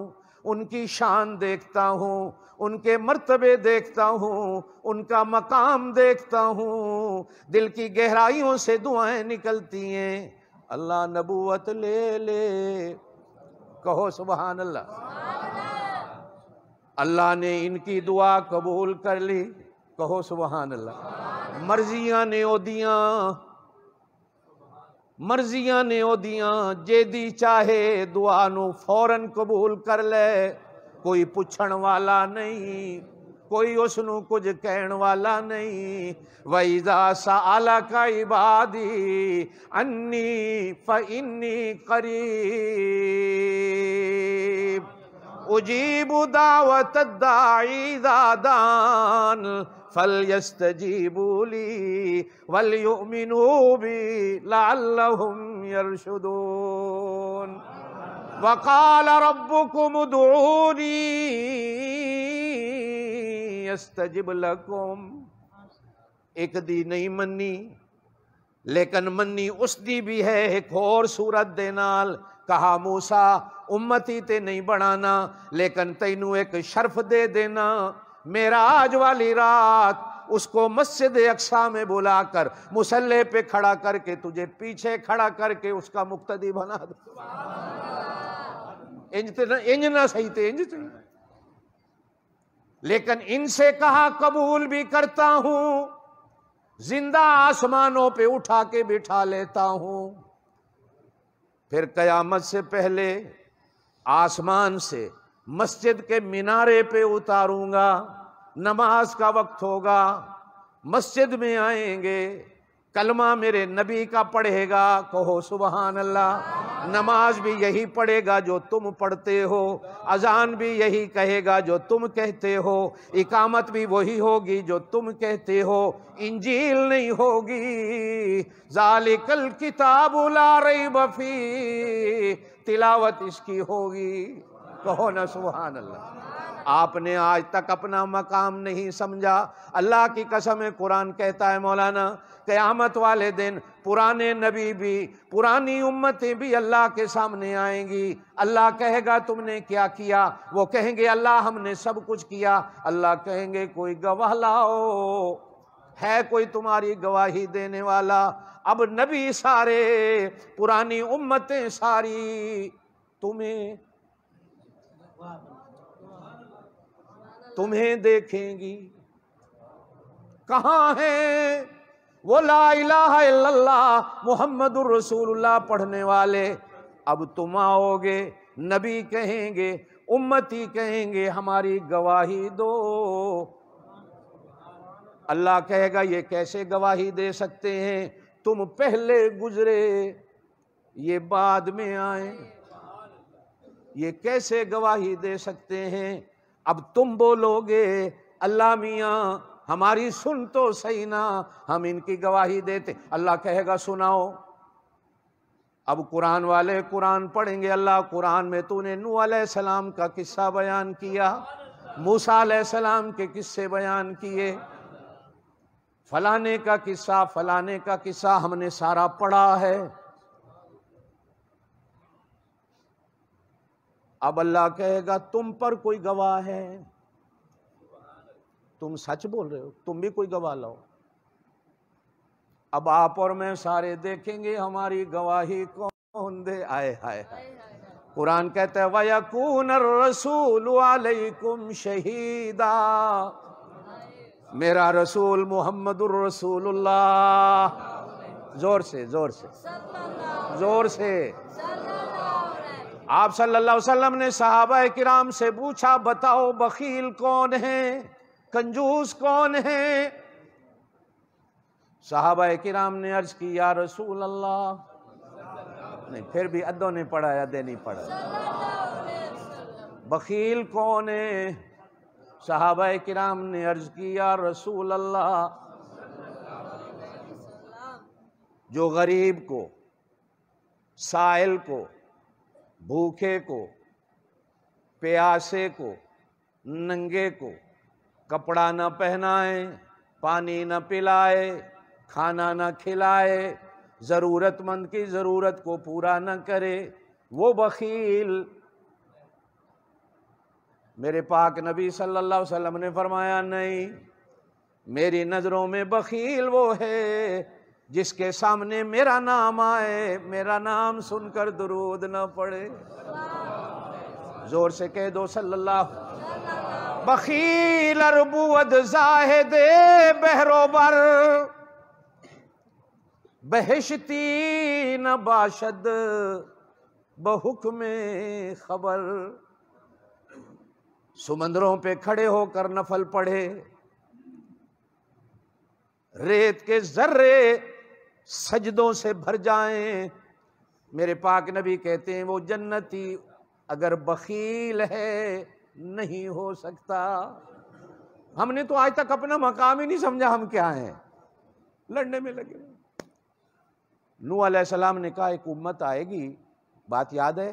उनकी शान देखता हूँ उनके मर्तबे देखता हूँ उनका मकाम देखता हूँ दिल की गहराइयों से दुआएं निकलती हैं अल्लाह नबूवत ले ले कहो सुबह अल्लाह अल्लाह ने इनकी दुआ कबूल कर ली कहो सुबह अल्लाह मर्जिया ने दिया मर्जियां ने दिया जेदी चाहे दुआ नु फौरन कबूल कर ले कोई पूछण वाला नहीं کوئی اسنو کچھ کہن والا نہیں وَإِذَا سَعَلَكَ عِبَادِي عَنِّي فَإِنِّي قَرِيب اجیب دعوت الدعی دادان فَلْيَسْتَجِيبُوا لِي وَلْيُؤْمِنُوا بِي لَعَلَّهُمْ يَرْشُدُونَ وَقَالَ رَبُّكُمُ دُعُونِي यस्तजिब लकुम एक दी नहीं मनी लेकिन मनी उस दी भी है एक और सूरत दे नाल कहा मूसा उम्मती ते नहीं बनाना लेकिन तेनू एक शर्फ दे देना मेरा आज वाली रात उसको मस्जिद अक्सा में बुलाकर मुसल्ले पे खड़ा करके तुझे पीछे खड़ा करके उसका मुक्तदी बना दो इंज तो ना इंज ना सही थे इंज थे तो। लेकिन इनसे कहा कबूल भी करता हूं जिंदा आसमानों पे उठा के बिठा लेता हूं फिर कयामत से पहले आसमान से मस्जिद के मीनारे पे उतारूंगा नमाज का वक्त होगा मस्जिद में आएंगे कलमा मेरे नबी का पढ़ेगा कहो सुबह अल्लाह नमाज भी यही पढ़ेगा जो तुम पढ़ते हो अजान भी यही कहेगा जो तुम कहते हो इकामत भी वही होगी जो तुम कहते हो इंजील नहीं होगी जालिकल किताब ला रही बफी तिलावत इसकी होगी कहो ना सुबहान अल्लाह आपने आज तक अपना मकाम नहीं समझा अल्लाह की कसम कुरान कहता है मौलाना क़यामत वाले दिन पुराने नबी भी पुरानी उम्मतें भी अल्लाह के सामने आएंगी अल्लाह कहेगा तुमने क्या किया वो कहेंगे अल्लाह हमने सब कुछ किया अल्लाह कहेंगे कोई गवाह लाओ है कोई तुम्हारी गवाही देने वाला अब नबी सारे पुरानी उम्मतें सारी तुम्हें तुम्हें देखेंगी कहाँ है वो लाला मोहम्मद रसूलुल्लाह पढ़ने वाले अब तुम आओगे नबी कहेंगे उम्मती कहेंगे हमारी गवाही दो अल्लाह कहेगा ये कैसे गवाही दे सकते हैं तुम पहले गुजरे ये बाद में आए ये कैसे गवाही दे सकते हैं अब तुम बोलोगे अल्लाह मियाँ हमारी सुन तो सही ना हम इनकी गवाही देते अल्लाह कहेगा सुनाओ अब कुरान वाले कुरान पढ़ेंगे अल्लाह कुरान में तूने नू सलाम का किस्सा बयान किया मूसा सलाम के किस्से बयान किए फलाने का किस्सा फलाने का किस्सा हमने सारा पढ़ा है अब अल्लाह कहेगा तुम पर कोई गवाह है तुम सच बोल रहे हो तुम भी कोई गवाह लाओ अब आप और मैं सारे देखेंगे हमारी गवाही कौन दे आए हाय कुरान कहते हैं वयकून रसूल वालेकुम शहीदा मेरा रसूल मोहम्मद रसूलुल्लाह जोर से जोर से जोर से आप सल्लल्लाहु अलैहि वसल्लम ने सहाबा किराम से पूछा बताओ बखील कौन है कंजूस कौन है सहाबा किराम ने अर्ज की या रसूल अल्लाह नहीं फिर भी अदो ने पढ़ा या दे नहीं पढ़ा बखील कौन है सहाबा किराम ने अर्ज की या रसूल अल्लाह जो गरीब को साइल को भूखे को प्यासे को नंगे को कपड़ा न पहनाए पानी न पिलाए खाना न खिलाए ज़रूरतमंद की ज़रूरत को पूरा न करे वो बखील मेरे पाक नबी सल्लल्लाहु अलैहि वसल्लम ने फरमाया नहीं मेरी नज़रों में बखील वो है जिसके सामने मेरा नाम आए मेरा नाम सुनकर दुरूद न पड़े जोर से कह दो सल्लल्लाहु बखील अरबुद जाहिद बहरोबर बहिशती न बाशद बहुक में खबर समंदरों पे खड़े होकर नफल पढ़े रेत के जर्रे सजदों से भर जाएं मेरे पाक नबी कहते हैं वो जन्नती अगर बखील है नहीं हो सकता हमने तो आज तक अपना मकाम ही नहीं समझा हम क्या हैं लड़ने में लगे नू आसलाम ने कहा एक उम्मत आएगी बात याद है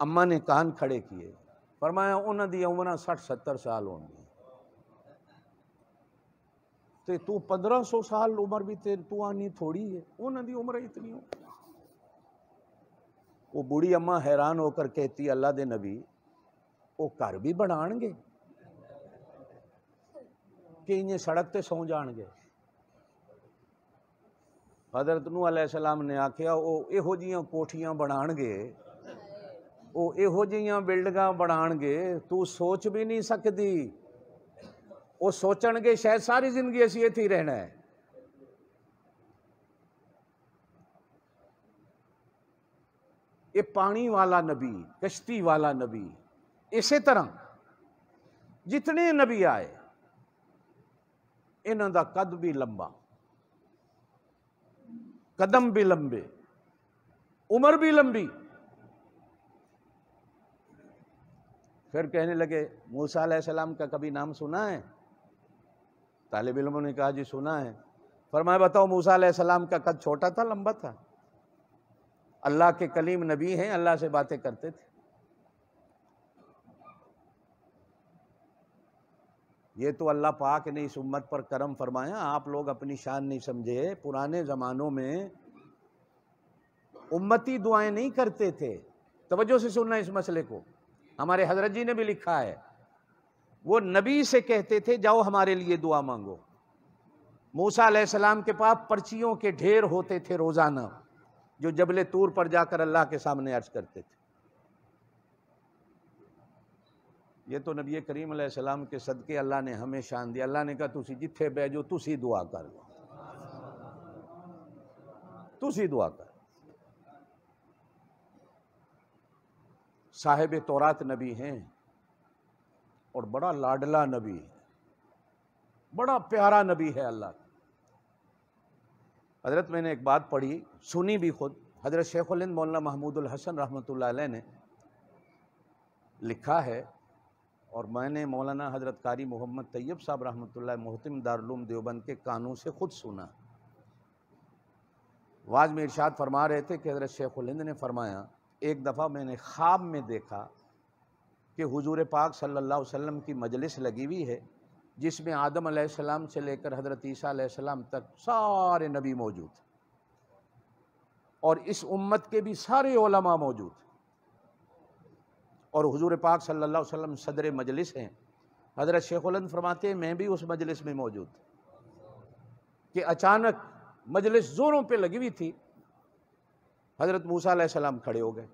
अम्मा ने कान खड़े किए फरमाया उन्होंने दी उम्र सठ सत्तर साल होंगी तो तू पंद्रह सौ साल उम्र भी तेरे तू आनी थोड़ी है उन्होंने उम्र इतनी हो वो बूढ़ी अम्मा हैरान होकर कहती अल्लाह दे नबी वो घर भी बनाएंगे कि इन्हें सड़क ते सौ जाएंगे हजरत नूसलाम ने आख्या वो यहो जी कोठियाँ बनाएंगे वो यहो जी बनाएंगे तू सोच भी नहीं सकती वो गए शायद सारी जिंदगी असं इत ही रहना है ये पानी वाला नबी कश्ती वाला नबी इस तरह जितने नबी आए इन का कद भी लंबा कदम भी लंबे उम्र भी लंबी फिर कहने लगे मूसा सलाम का कभी नाम सुना है तालब इलमों ने कहा जी सुना है मैं बताओ मूसा सलाम का कद छोटा था लंबा था अल्लाह के कलीम नबी हैं अल्लाह से बातें करते थे ये तो अल्लाह पाक ने इस उम्मत पर करम फरमाया आप लोग अपनी शान नहीं समझे पुराने ज़मानों में उम्मती दुआएं नहीं करते थे तोज्जो से सुनना इस मसले को हमारे हजरत जी ने भी लिखा है वो नबी से कहते थे जाओ हमारे लिए दुआ मांगो मूसा सलाम के पास पर्चियों के ढेर होते थे रोज़ाना जो जबले तूर पर जाकर अल्लाह के सामने अर्ज करते थे ये तो नबी करीम सलाम के सदके अल्लाह ने हमें शान दिया अल्लाह ने कहा तुसी जिथे जो तुसी दुआ कर लो तुसी दुआ कर साहेब तौरात नबी हैं और बड़ा लाडला नबी है बड़ा प्यारा नबी है अल्लाह हजरत मैंने एक बात पढ़ी सुनी भी खुद हजरत उलिंद मौलाना महमूदुल हसन रहमत ने लिखा है और मैंने मौलाना हजरत कारी मोहम्मद तैयब साहब रहमत मोहतिम दारुलूम देवबंद के कानों से खुद सुना वाज में इरशाद फरमा रहे थे कि हजरत उलिंद ने फरमाया एक दफ़ा मैंने ख्वाब में देखा कि हुजूर पाक सल्लल्लाहु अलैहि वसल्लम की मजलिस लगी हुई है जिसमें आदम आसमाम से लेकर हज़रत ईसीम तक सारे नबी मौजूद और इस उम्मत के भी सारे ओलमा मौजूद और हुजूर पाक सल्लल्लाहु अलैहि वसल्लम सदर मजलिस हैं हज़रत शेखुलन फरमाते हैं मैं भी उस मजलिस में मौजूद कि अचानक मजलिस ज़ोरों पे लगी हुई थी हज़रत मूसा सलाम खड़े हो गए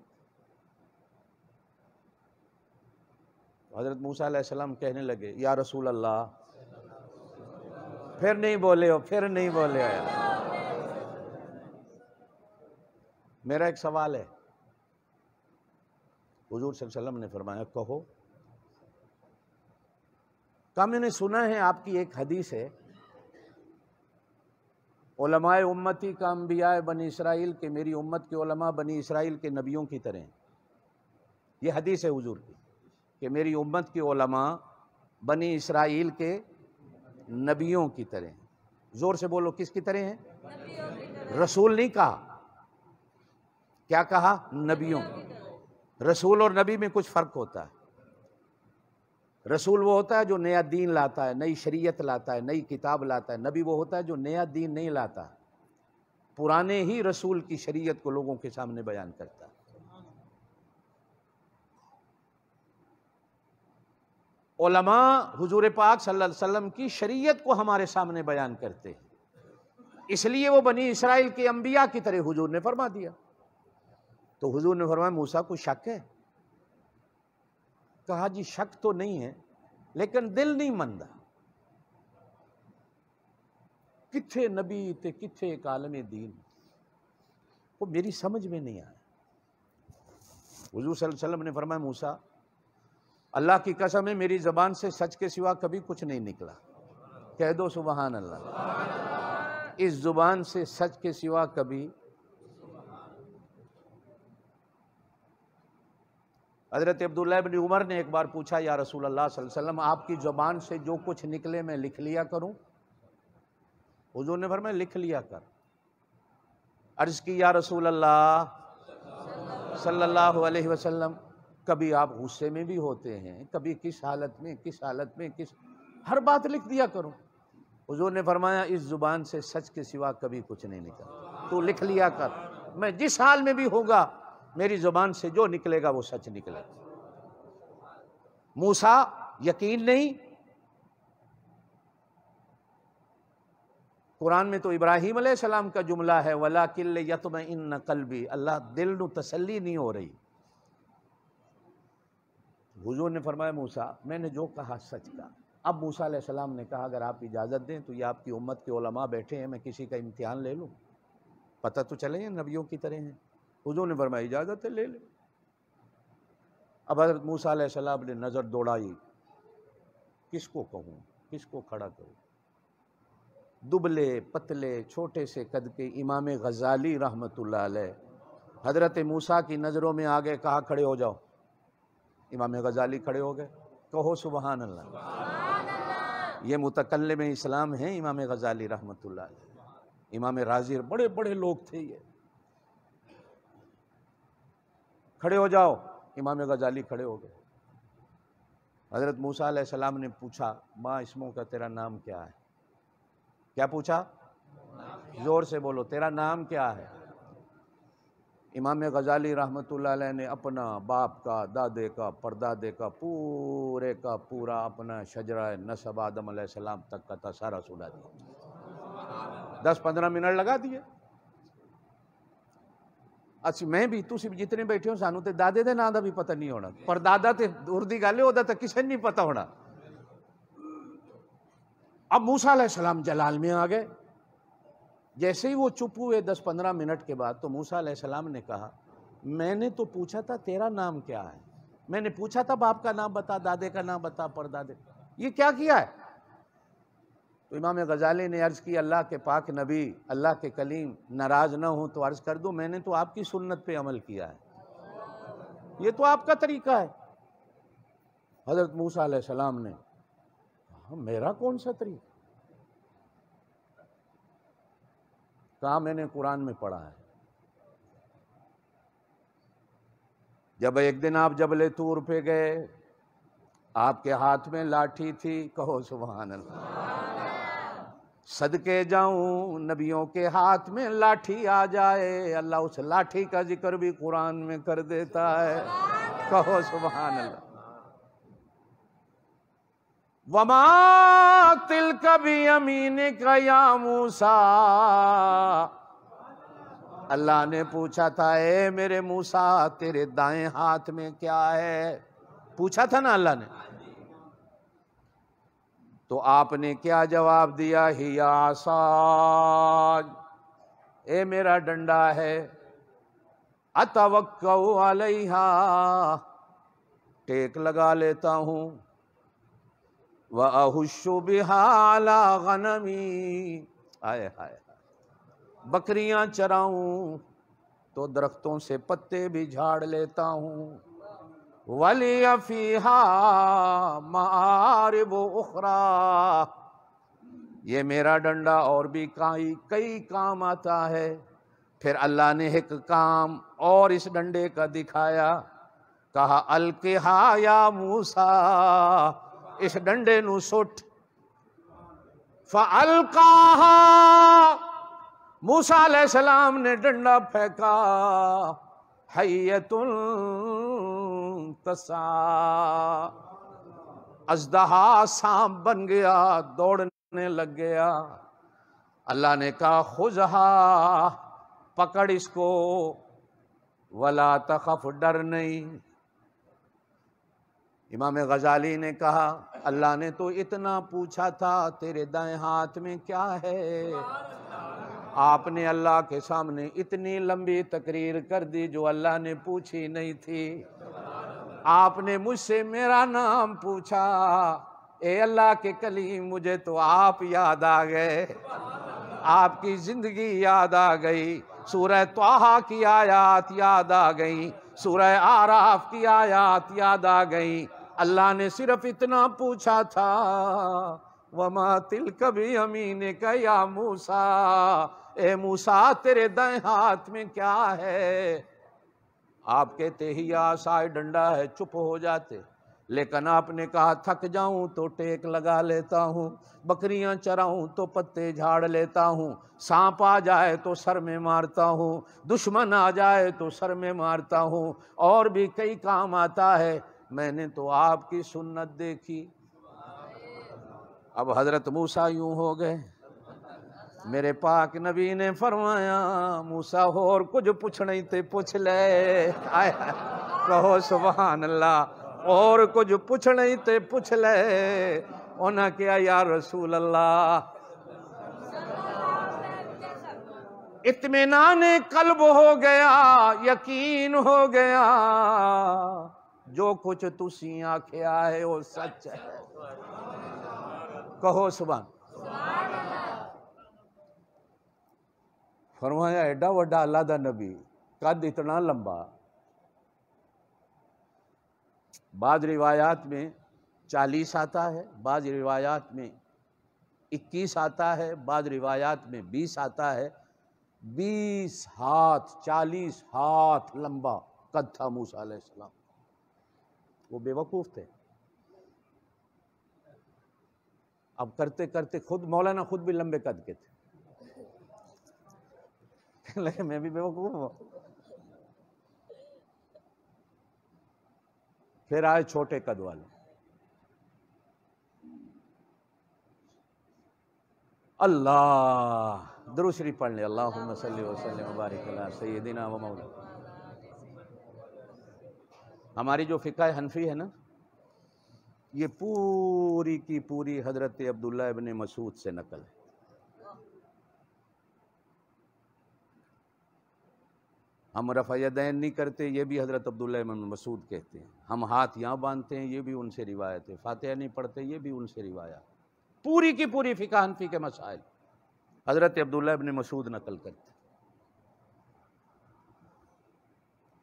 हज़रत मूसा कहने लगे या रसूल अल्लाह फिर नहीं बोले हो फिर नहीं बोले हो मेरा एक सवाल है हजूर वसल्लम ने फरमाया कहो का मैंने सुना है आपकी एक हदीस है ओलमाए उम्मती का अम्बिया बनी इसराइल के मेरी उम्मत के ओलमा बनी इसराइल के नबियों की तरह ये हदीस है हजूर की कि मेरी उम्मत की ओलमा बनी इसराइल के नबियों की तरह ज़ोर से बोलो किसकी तरह हैं रसूल नहीं कहा क्या कहा नबियों रसूल और नबी में कुछ फ़र्क होता है रसूल वो होता है जो नया दीन लाता है नई शरीयत लाता है नई किताब लाता है नबी वो होता है जो नया दीन नहीं लाता पुराने ही रसूल की शरीयत को लोगों के सामने बयान करता है उलमा हुजूर पाक सल्लल्लाहु अलैहि वसल्लम की शरीयत को हमारे सामने बयान करते हैं इसलिए वो बनी इसराइल के अंबिया की तरह हुजूर ने फरमा दिया तो हुजूर ने फरमाया मूसा को शक है कहा जी शक तो नहीं है लेकिन दिल नहीं मंदा किथे नबी ते किथे कालमे दीन वो मेरी समझ में नहीं आया हजूर वसल्लम ने फरमाया मूसा अल्लाह की कसम है मेरी ज़बान से सच के सिवा कभी कुछ नहीं निकला कह दो सुबहान अल्लाह इस ज़ुबान से सच के सिवा कभी हज़रत अब्दुल्ला बिन उमर ने एक बार पूछा या रसूल अल्लाह वसल्लम आपकी ज़ुबान से जो कुछ निकले मैं लिख लिया करूं हजूर ने भर मैं लिख लिया कर अर्ज़ की या रसूल अल्लाह सल्लल्लाहु अलैहि वसल्लम कभी आप गुस्से में भी होते हैं कभी किस हालत में किस हालत में किस हर बात लिख दिया करो हजूर ने फरमाया इस ज़ुबान से सच के सिवा कभी कुछ नहीं निकल तो लिख लिया कर मैं जिस हाल में भी होगा मेरी ज़ुबान से जो निकलेगा वो सच निकलेगा मूसा यकीन नहीं कुरान में तो इब्राहिम सलाम का जुमला है वला किल्ले यतम इन कलबी अल्लाह दिल नु तसली नहीं हो रही हुजूर ने फरमाया मूसा मैंने जो कहा सच कहा अब मूसा सलाम ने कहा अगर आप इजाज़त दें तो ये आपकी उम्मत के ओलमा बैठे हैं मैं किसी का इम्तिहान ले लूँ पता तो चले हैं नबियों की तरह हैं हुजूर ने फरमाया इजाज़त है ले लें अब हजरत मूसा सलाम ने नज़र दौड़ाई किसको कहूँ किसको खड़ा करूँ दुबले पतले छोटे से कद के इमाम गज़ाली रहमत हज़रत मूसा की नज़रों में आगे कहा खड़े हो जाओ इमाम गजाली खड़े हो गए कहो सुबह अल्लाह ये में इस्लाम हैं इमाम गजाली रहमत इमाम राजीर बड़े बड़े लोग थे ये खड़े हो जाओ इमाम गजाली खड़े हो गए हज़रत मूसा सलाम ने पूछा माँ इसमो का तेरा नाम क्या है क्या पूछा ज़ोर से बोलो तेरा नाम क्या है इमाम गज़ाली रहमत ने अपना बाप का दादे का परदादे का पूरे का पूरा अपना शजरा नसब आदम सलाम तक का था सारा सुना दिया दस पंद्रह मिनट लगा दिए अच्छा मैं भी तुम जितने बैठे हो सू तो दादे के ना का भी पता नहीं होना परदादा तो दूर की गल है तो किसी नहीं पता होना अब मूसा सलाम जलाल में आ गए जैसे ही वो चुप हुए दस पंद्रह मिनट के बाद तो मूसा सलाम ने कहा मैंने तो पूछा था तेरा नाम क्या है मैंने पूछा था बाप का नाम बता दादे का नाम बता परदादे ये क्या किया है तो इमाम गजाली ने अर्ज़ की अल्लाह के पाक नबी अल्लाह के कलीम नाराज़ ना हो तो अर्ज़ कर दो मैंने तो आपकी सुन्नत पे अमल किया है ये तो आपका तरीका है हज़रत मूसा सलाम ने मेरा कौन सा तरीका कहा मैंने कुरान में पढ़ा है जब एक दिन आप जबले तूर पे गए आपके हाथ में लाठी थी कहो सुबहान सदके जाऊं नबियों के हाथ में लाठी आ जाए अल्लाह उस लाठी का जिक्र भी कुरान में कर देता है कहो सुबहान अल्लाह वमा तिल कभी अमीन कया मूसा अल्लाह ने पूछा था ए मेरे मूसा तेरे दाएं हाथ में क्या है पूछा था ना अल्लाह ने तो आपने क्या जवाब दिया ही आसाज ए मेरा डंडा है अतवक्का टेक लगा लेता हूं व अहुशु बिहाला गनमी आय हाय बकरियां चराऊं तो दरख्तों से पत्ते भी झाड़ लेता हूँ अफीहा मार वो उखरा ये मेरा डंडा और भी कई कई काम आता है फिर अल्लाह ने एक काम और इस डंडे का दिखाया कहा अलके हा या मूसा इस डंडे नु सुट फलका मूसा सलाम ने डंडा फेंका हैतुल तसा अजदहा सांप बन गया दौड़ने लग गया अल्लाह ने कहा खुजहा पकड़ इसको वला तखफ डर नहीं इमाम गजाली ने कहा अल्लाह ने तो इतना पूछा था तेरे दाएं हाथ में क्या है आपने अल्लाह के सामने इतनी लंबी तकरीर कर दी जो अल्लाह ने पूछी नहीं थी आपने मुझसे मेरा नाम पूछा ए अल्लाह के कलीम मुझे तो आप याद आ गए आपकी ज़िंदगी याद आ गई सूरह तोहा की आयात याद आ गई सूरह आराफ की आयात याद आ गई अल्लाह ने सिर्फ इतना पूछा था वमा तिल कभी अमीन का या मूसा ए मूसा तेरे दाएं हाथ में क्या है आप कहते ही आसाए डंडा है चुप हो जाते लेकिन आपने कहा थक जाऊं तो टेक लगा लेता हूं बकरियां चराऊं तो पत्ते झाड़ लेता हूं सांप आ जाए तो सर में मारता हूं दुश्मन आ जाए तो सर में मारता हूं और भी कई काम आता है मैंने तो आपकी सुन्नत देखी अब हजरत मूसा यूं हो गए मेरे पाक नबी ने फरमाया मूसा और कुछ पूछने ते पूछ ले आया कहो सुबहान अल्लाह और कुछ पूछने ते पूछ ले उन्हें क्या यार रसूल अल्लाह इतमान कल्ब हो गया यकीन हो गया जो कुछ तुम आख्या है वो सच है कहो सुबह फरमाया एडा वा अल्लाह का नबी कद इतना लंबा बाद रिवायात में चालीस आता है बाद रिवायात में इक्कीस आता है बाद रिवायात में बीस आता है बीस हाथ चालीस हाथ लंबा कद था मूसा सलाम वो बेवकूफ़ थे अब करते करते खुद मौलाना खुद भी लंबे कद के थे लगे मैं भी बेवकूफ़ हूँ फिर आए छोटे कद वाले अल्लाह दुरुशरी पढ़ ले अल्लाह वसल्लम वबारक सैदिना व मौला हमारी जो फ़िका हनफी है ना ये पूरी की पूरी हज़रत अब्दुल्ला इबन मसूद से नकल है हम रफ़ायदैन नहीं करते ये भी हज़रत अब्दुल्ला इबन मसूद कहते हैं हम हाथ यहाँ बांधते हैं ये भी उनसे रिवायत है फ़ातह नहीं पढ़ते ये भी उनसे रिवायत पूरी की पूरी फ़िका हनफी के मसाइल हज़रत अब्दुल्ला इबन मसूद नकल करते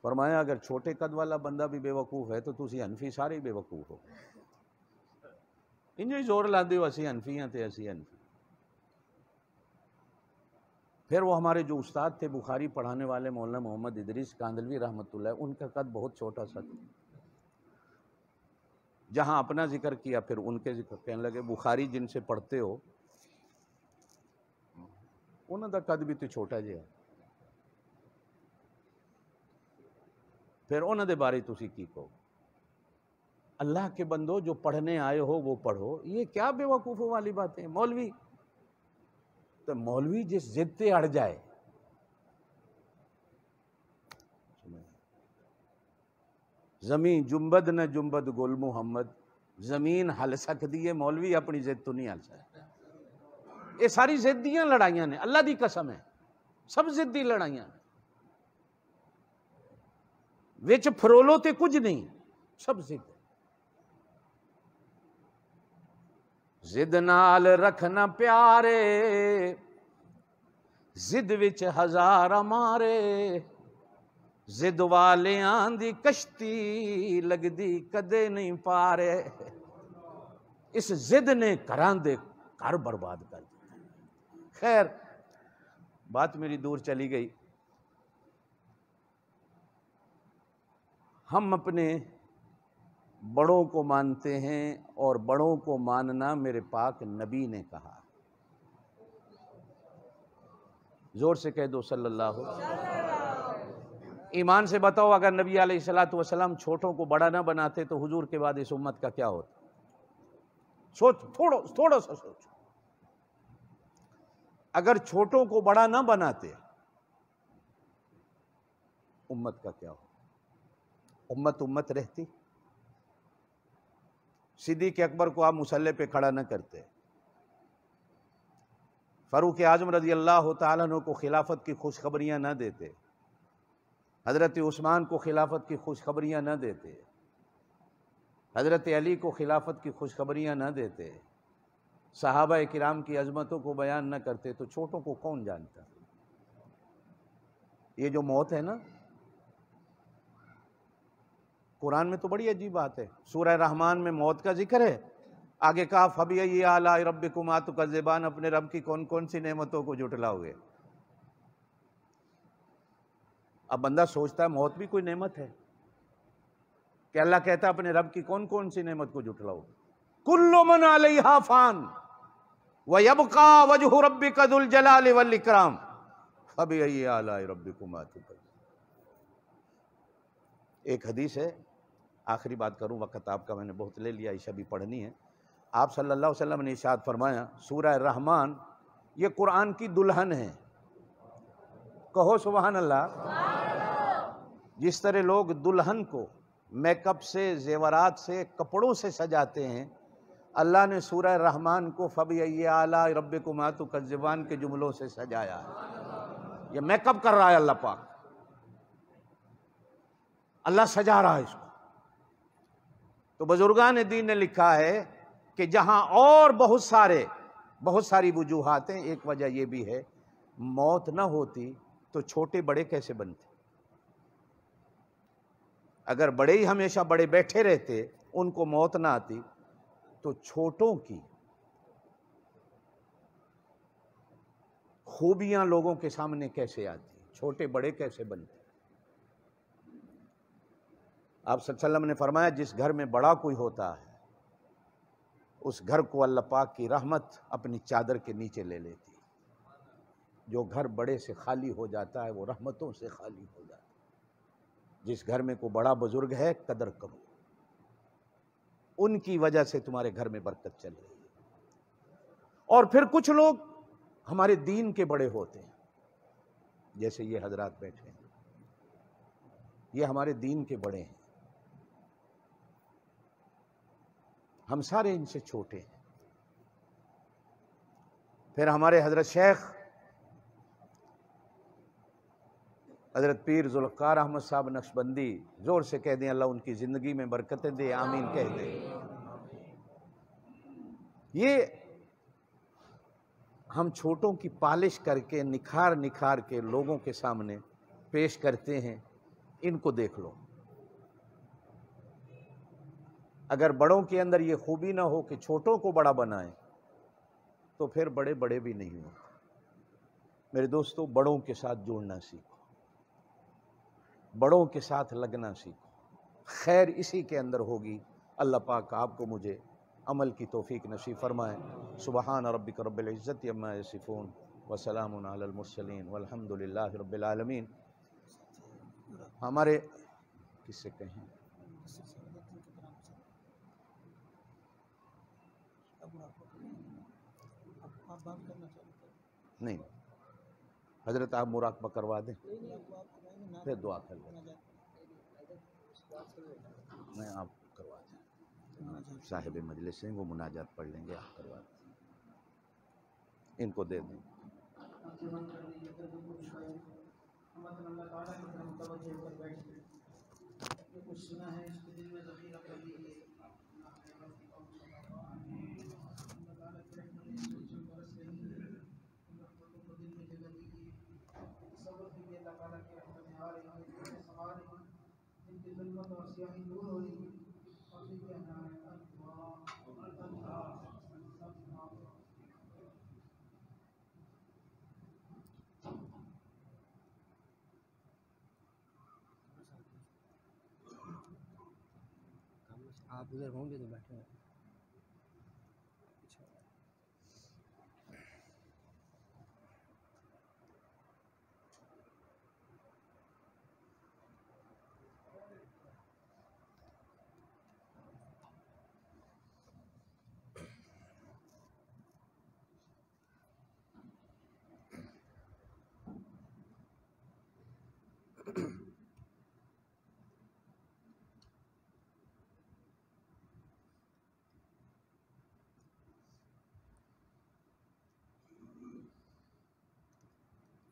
फरमाया अगर छोटे कद वाला बंदा भी बेवकूफ़ है तो तुम अनफी सारे ही बेवकूफ़ हो इंजो ही जोर ला दे असी अनफी हैं तो असी अनफी फिर वो हमारे जो उस्ताद थे बुखारी पढ़ाने वाले मौलाना मोहम्मद इदरीस कांदलवी रहमतुल्ला उनका कद बहुत छोटा सा था जहाँ अपना जिक्र किया फिर उनके जिक्र कहने लगे बुखारी जिनसे पढ़ते हो उन्होंने कद भी तो छोटा जहा फिर उन्होंने बारे तुम की कहो अल्लाह के बंदो जो पढ़ने आए हो वो पढ़ो ये क्या बेवकूफ़ों वाली बात है मौलवी तो मौलवी जिस जिद पर अड़ जाए जमीन जुम्बद न जुम्बद गुल मुहम्मद जमीन हल सकती है मौलवी अपनी जिद तो नहीं हल सकती ये सारी जिद्दियां लड़ाइया ने अल्लाह की कसम है सब जिद्दी लड़ाइया ने ਵਿੱਚ ਫਰੋਲੋ ਤੇ ਕੁਝ ਨਹੀਂ ਸਭ ਜ਼ਿੱਦ ਜ਼ਿੱਦ ਨਾਲ ਰੱਖਣਾ ਪਿਆਰੇ ਜ਼ਿੱਦ ਵਿੱਚ ਹਜ਼ਾਰਾਂ ਮਾਰੇ ਜ਼ਿੱਦ ਵਾਲਿਆਂ ਦੀ ਕਸ਼ਤੀ ਲੱਗਦੀ ਕਦੇ ਨਹੀਂ ਪਾਰੇ ਇਸ ਜ਼ਿੱਦ ਨੇ ਘਰਾਂ ਦੇ ਘਰ ਬਰਬਾਦ ਕਰ ਦਿੱਤੇ ਖੈਰ बात मेरी दूर चली गई हम अपने बड़ों को मानते हैं और बड़ों को मानना मेरे पाक नबी ने कहा ज़ोर से कह दो सल्लल्लाहु ईमान से बताओ अगर नबी आलतम छोटों को बड़ा ना बनाते तो हुजूर के बाद इस उम्मत का क्या होता सोच थोड़ा थोड़ा सा सोचो अगर छोटों को बड़ा ना बनाते उम्मत का क्या होता उम्मत उम्मत रहती सिद्दीक अकबर को आप मुसल्ले पे खड़ा न करते फ़ारूक आजम रजी अल्लाह तु को खिलाफत की खुशखबरियाँ न देते हज़रत उस्मान को खिलाफत की खुशखबरियाँ ना देते हज़रत अली को खिलाफत की खुशखबरियाँ ना देते सहाबा कराम की अजमतों को बयान न करते तो छोटों को कौन जानता ये जो मौत है ना कुरान में तो बड़ी अजीब बात है सूर्य रहमान में मौत का जिक्र है आगे कहा फबी आला रब कुमात का अपने रब की कौन कौन सी नेमतों को जुटलाओगे अब बंदा सोचता है मौत भी कोई नेमत है कि अल्लाह कहता है अपने रब की कौन कौन सी नेमत को जुटलाओगे कुल्लो मन आलहाफान हाफान वबका वजह रबी कदुल जलाल वल इकराम फबी आला रब कुमात एक हदीस है आखिरी बात करूँ वक्त आपका मैंने बहुत ले लिया ईशा भी पढ़नी है आप सल्लल्लाहु अलैहि वसल्लम ने इशाद फरमाया सूरह रहमान ये कुरान की दुल्हन है कहो सुबहान अल्लाह जिस तरह लोग दुल्हन को मेकअप से जेवरात से कपड़ों से सजाते हैं अल्लाह ने सूरह रहमान को फ़ब आला रब को मातु जबान के जुमलों से सजाया है ये मेकअप कर रहा है अल्लाह पाक अल्लाह सजा रहा है इसको तो बुजुर्गान दीन ने लिखा है कि जहां और बहुत सारे बहुत सारी वजूहत हैं एक वजह यह भी है मौत ना होती तो छोटे बड़े कैसे बनते अगर बड़े ही हमेशा बड़े बैठे रहते उनको मौत ना आती तो छोटों की खूबियां लोगों के सामने कैसे आती छोटे बड़े कैसे बनते आप सल्लम ने फरमाया जिस घर में बड़ा कोई होता है उस घर को अल्लाह पाक की रहमत अपनी चादर के नीचे ले लेती जो घर बड़े से खाली हो जाता है वो रहमतों से खाली हो जाता है जिस घर में कोई बड़ा बुजुर्ग है कदर करो उनकी वजह से तुम्हारे घर में बरकत चल रही है और फिर कुछ लोग हमारे दीन के बड़े होते हैं जैसे ये हजरात बैठे हैं ये हमारे दीन के बड़े हैं हम सारे इनसे छोटे हैं फिर हमारे हजरत शेख हजरत पीर जुल्कार अहमद साहब नक्शबंदी ज़ोर से कह दें अल्लाह उनकी ज़िंदगी में बरकतें दे आमीन कह दें ये हम छोटों की पालिश करके निखार निखार के लोगों के सामने पेश करते हैं इनको देख लो अगर बड़ों के अंदर ये खूबी ना हो कि छोटों को बड़ा बनाएं तो फिर बड़े बड़े भी नहीं होते मेरे दोस्तों बड़ों के साथ जुड़ना सीखो बड़ों के साथ लगना सीखो खैर इसी के अंदर होगी अल्लाह पाक आपको मुझे अमल की तोफ़ी नसीब फरमाए सुबहान रबिक रब्ज़त सिफ़ून वसलामसलिन वलहमदिल्ला रबालमीन हमारे किससे कहें नहीं हजरत आप मुराकबा करवा दें फिर दुआ कर लें मैं आप करवा दें साहिब मजलिस हैं वो मुनाजात पढ़ लेंगे आप करवा दें इनको दे दें तो कुछ सुना है इसके दिल में जखीरा कर लिया आप उधर होंगे तो बैठे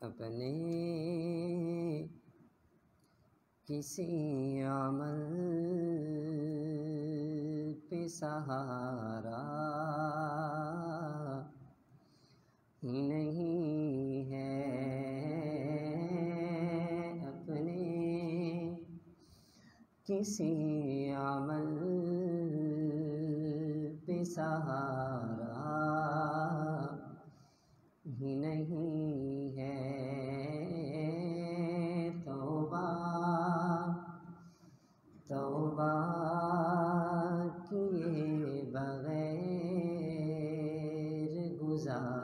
अपने किसी अमल पे सहारा ही नहीं है अपने किसी अमल पे सहारा ही नहीं uh,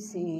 see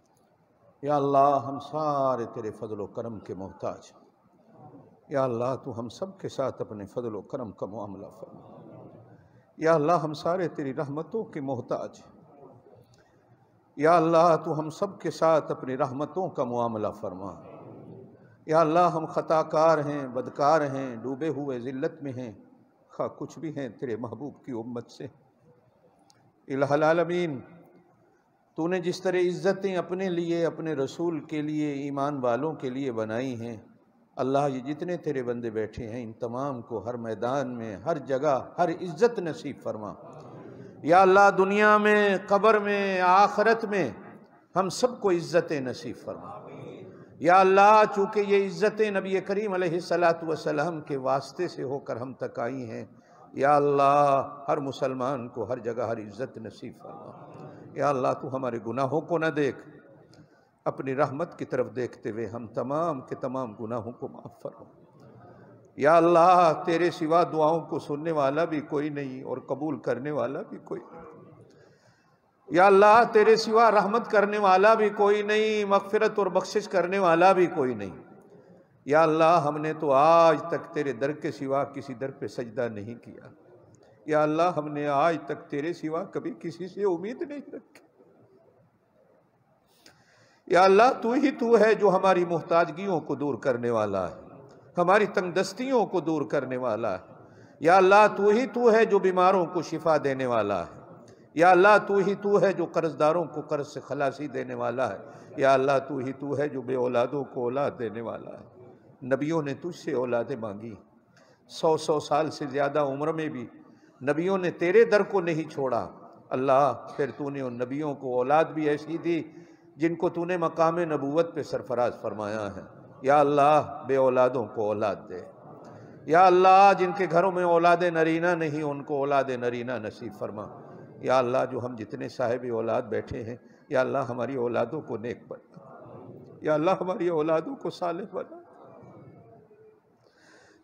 या अल्लाह हम सारे तेरे फजल करम के मोहताज या अल्लाह तू हम सब के साथ अपने फजल करम का मामला फरमा या अल्लाह हम सारे तेरी रहमतों के मोहताज या अल्लाह तू हम सब के साथ अपनी रहमतों का मामला फरमा या अल्लाह हम ख़ताकार हैं बदकार हैं डूबे हुए ज़िल्लत में हैं खा कुछ भी हैं तेरे महबूब की उम्मत से इलामीन तूने जिस तरह इज़्ज़तें अपने लिए अपने रसूल के लिए ईमान वालों के लिए बनाई हैं अल्लाह ये जितने तेरे बंदे बैठे हैं इन तमाम को हर मैदान में हर जगह हर इज़्ज़त नसीब फरमा या अल्लाह दुनिया में कब्र में आखरत में हम सबको इज़्ज़त नसीब फरमा या अल्लाह चूँकि ये इज़्ज़तें नबी करीम सलात वसलम के वास्ते से होकर हम तक आई हैं या अल्लाह हर मुसलमान को हर जगह हर इज़्ज़त नसीब फरमा या अल्लाह तू हमारे गुनाहों को ना देख अपनी रहमत की तरफ देखते हुए हम तमाम के तमाम गुनाहों को माफ़ फरमा या अल्लाह तेरे सिवा दुआओं को सुनने वाला भी कोई नहीं और कबूल करने वाला भी कोई नहीं या अल्लाह तेरे सिवा रहमत करने वाला भी कोई नहीं मगफरत और बख्शिश करने वाला भी कोई नहीं या अल्लाह हमने तो आज तक तेरे दर के सिवा किसी दर पे सजदा नहीं किया या अल्लाह हमने आज तक तेरे सिवा कभी किसी से उम्मीद नहीं रखी या अल्लाह तू ही तू है जो हमारी मोहताजगियों को दूर करने वाला है हमारी तंगदस्तियों को दूर करने वाला है या अल्लाह तू ही तू है जो बीमारों को शिफा देने वाला है या अल्लाह तू ही तू है जो कर्जदारों को कर्ज से खलासी देने वाला है या अल्लाह तू ही तू है जो बे औलादों को औलाद देने वाला है नबियों ने तुझसे औलादें मांगी सौ सौ साल से ज़्यादा उम्र में भी नबियों ने तेरे दर को नहीं छोड़ा अल्लाह फिर तूने उन नबियों को औलाद भी ऐसी दी जिनको तूने मकाम नबूवत पे सरफराज फरमाया है या अल्लाह बे औलादों को औलाद दे या अल्लाह जिनके घरों में औलाद नरीना नहीं उनको औलाद नरीना नसीब फरमा या अल्लाह जो हम जितने साहिब औलाद बैठे हैं या अल्लाह हमारी औलादों को नेक बना या अल्लाह हमारी औलादों को साल बना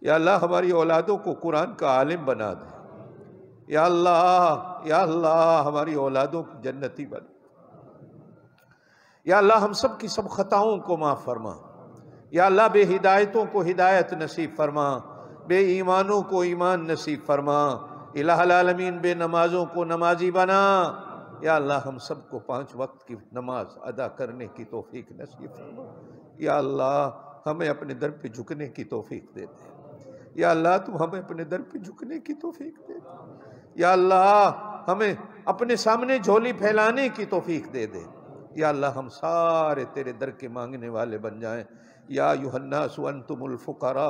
या अल्लाह हमारी औलादों को कुरान का आलिम बना दे या अल्लाह या अल्लाह हमारी औलादों की जन्नती बन या अल्लाह हम सब की सब ख़ताओं को माफ़ फरमा या अल्लाह बे हिदायतों को हिदायत नसीब फरमा बे ईमानों को ईमान नसीब फरमा इलामीन बे नमाज़ों को नमाजी बना या अल्लाह हम सब को पाँच वक्त की नमाज अदा करने की तोफ़ी नसीब फरमा या अल्लाह हमें अपने दर पे झुकने की तोफ़ी दे दे या अल्लाह तुम हमें अपने दर पे झुकने की तोफ़ी दे दे या अल्लाह हमें अपने सामने झोली फैलाने की तोफीक दे दे या अल्लाह हम सारे तेरे दर के मांगने वाले बन जाएं या युहन्ना सुअनतमुल्फ़ुकरा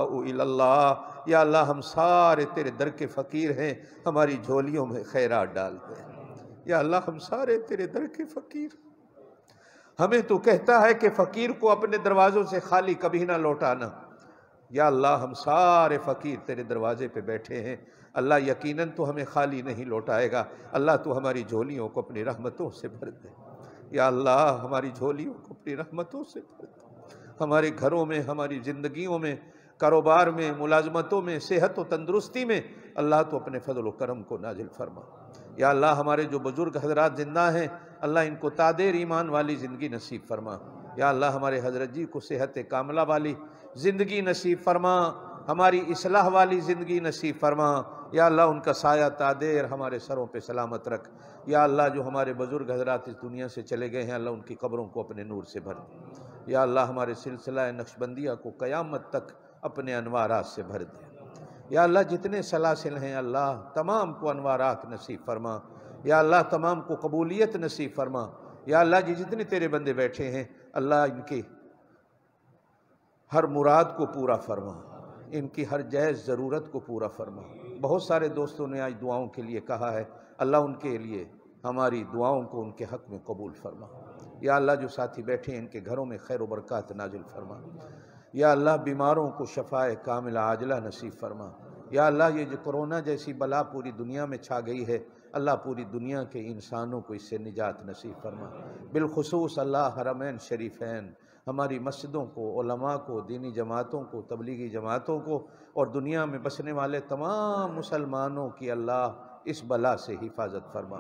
या अल्लाह हम सारे तेरे दर के फ़कीर हैं हमारी झोलियों में खैरात डालते हैं या अल्लाह हम सारे तेरे दर के फ़कीर हमें तो कहता है कि फ़कीर को अपने दरवाज़ों से खाली कभी ना लौटाना या अल्लाह हम सारे फ़कीर तेरे दरवाज़े पे बैठे हैं अल्लाह यकीनन तो हमें खाली नहीं लौटाएगा अल्लाह तो हमारी झोलियों को अपनी रहमतों से भर दे या अल्लाह हमारी झोलियों को अपनी रहमतों से भर दे हमारे घरों में हमारी ज़िंदगियों में कारोबार में मुलाजमतों में सेहत व तंदरुस्ती में अल्लाह तो अपने फजल करम को नाजिल फरमा या अल्लाह हमारे जो बुज़ुर्ग हजरात ज़िंदा हैं अल्लाह इनको तादेर ईमान वाली ज़िंदगी नसीब फरमा या अल्लाह हमारे हजरत जी को सेहत कामला वाली ज़िंदगी नसीब फरमा हमारी इसलाह वाली ज़िंदगी नसीब फरमा या अल्लाह उनका साया तादेर हमारे सरों पे सलामत रख या अल्लाह जो हमारे बुज़ुर्ग हजरात इस दुनिया से चले गए हैं अल्लाह उनकी कब्रों को अपने नूर से भर दे या अल्लाह हमारे सिलसिला नक्शबंदिया को क़यामत तक अपने अनवारात से भर दे या अल्लाह जितने सलासिल हैं अल्लाह तमाम को अनवारात नसीब फरमा या अल्लाह तमाम को कबूलियत नसीब फरमा या अल्लाह जी जितने तेरे बंदे बैठे हैं अल्लाह इनके हर मुराद को पूरा फरमा इनकी हर जायज़ ज़रूरत को पूरा फरमा बहुत सारे दोस्तों ने आज दुआओं के लिए कहा है अल्लाह उनके लिए हमारी दुआओं को उनके हक़ में कबूल फरमा या अल्लाह जो साथी बैठे हैं इनके घरों में खैर वरक़ात नाजिल फरमा या अल्लाह बीमारों को शफाए कामिल आजला नसीब फरमा या अल्लाह ये जो कोरोना जैसी बला पूरी दुनिया में छा गई है अल्लाह पूरी दुनिया के इंसानों को इससे निजात नसीब फरमा बिलखसूस अल्लाह हरमैन शरीफ़ैन हमारी मस्जिदों को को दीनी जमातों को तबलीगी जमातों को और दुनिया में बसने वाले तमाम मुसलमानों की अल्लाह इस बला से हिफाजत फरमा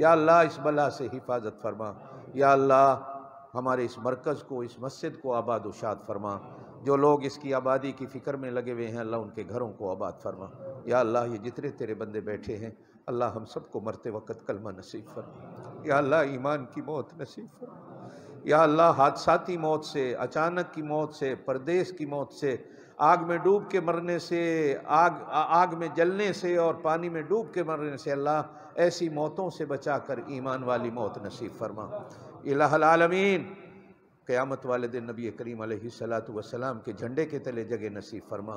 या अल्लाह इस बला से हिफाजत फरमा या अल्लाह हमारे इस मरकज़ को इस मस्जिद को आबाद उशाद फरमा जो लोग इसकी आबादी की फ़िक्र में लगे हुए हैं अल्लाह उनके घरों को आबाद फरमा या अल्लाह ये जितने तेरे बंदे बैठे हैं अल्लाह हम सबको मरते वक्त कलमा नसीब फरमा या अल्लाह ईमान की मौत नसीब फरमा या अल्लाह हादसाती मौत से अचानक की मौत से परदेश की मौत से आग में डूब के मरने से आग आ, आग में जलने से और पानी में डूब के मरने से अल्लाह ऐसी मौतों से बचा कर ईमान वाली मौत नसीब फरमा इलामीन क़्यामत वाले दिन नबी करीम सलात वसलाम के झंडे के तले जगह नसीब फरमा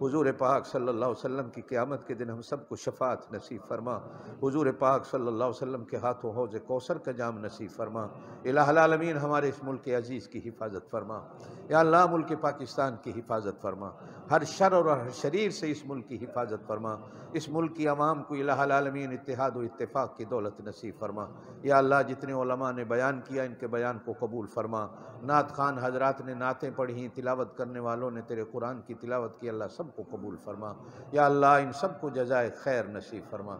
हुजूर पाक सल्लल्लाहु अलैहि वसल्लम की क़्यामत के दिन हम सबको शफात नसीब फरमा हुजूर पाक सल्लल्लाहु अलैहि वसल्लम के हाथों हौज कौसर का जाम नसीब फरमा इलामीन हमारे इस मुल्क अजीज़ की हिफाजत फरमा या अल्लाह मुल्क पाकिस्तान की हिफाजत फरमा हर शर और हर शरीर से इस मुल्क की हिफाजत फरमा इस मुल्क की आवाम को इलामीन इतिहाद व इतफ़ाक़ की दौलत नसीब फरमा या अल्लाह जितने ओलमा ने बयान किया इनके बयान को कबूल फरमा नात खान हजरात ने नातें पढ़ी तिलावत करने वालों ने तेरे कुरान की तिलावत की अल्लाह सब को कबूल फ़रमा या अल्लाह इन सब को जजाय खैर नसीब फरमा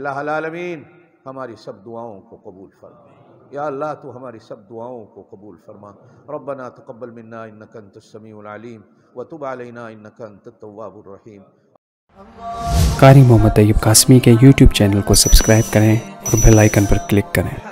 इलामीन हमारी सब दुआओं को कबूल फरमा या अल्लाह तो हमारी सब दुआओं को कबूल फरमा रबना तकबल मन्ना इनकन तस्मीम वतुब अलना इनकन तवाबुलरहीम कारी मोहम्मद तैयब कासमी के यूट्यूब चैनल को सब्सक्राइब करें और बेल आइकन पर क्लिक करें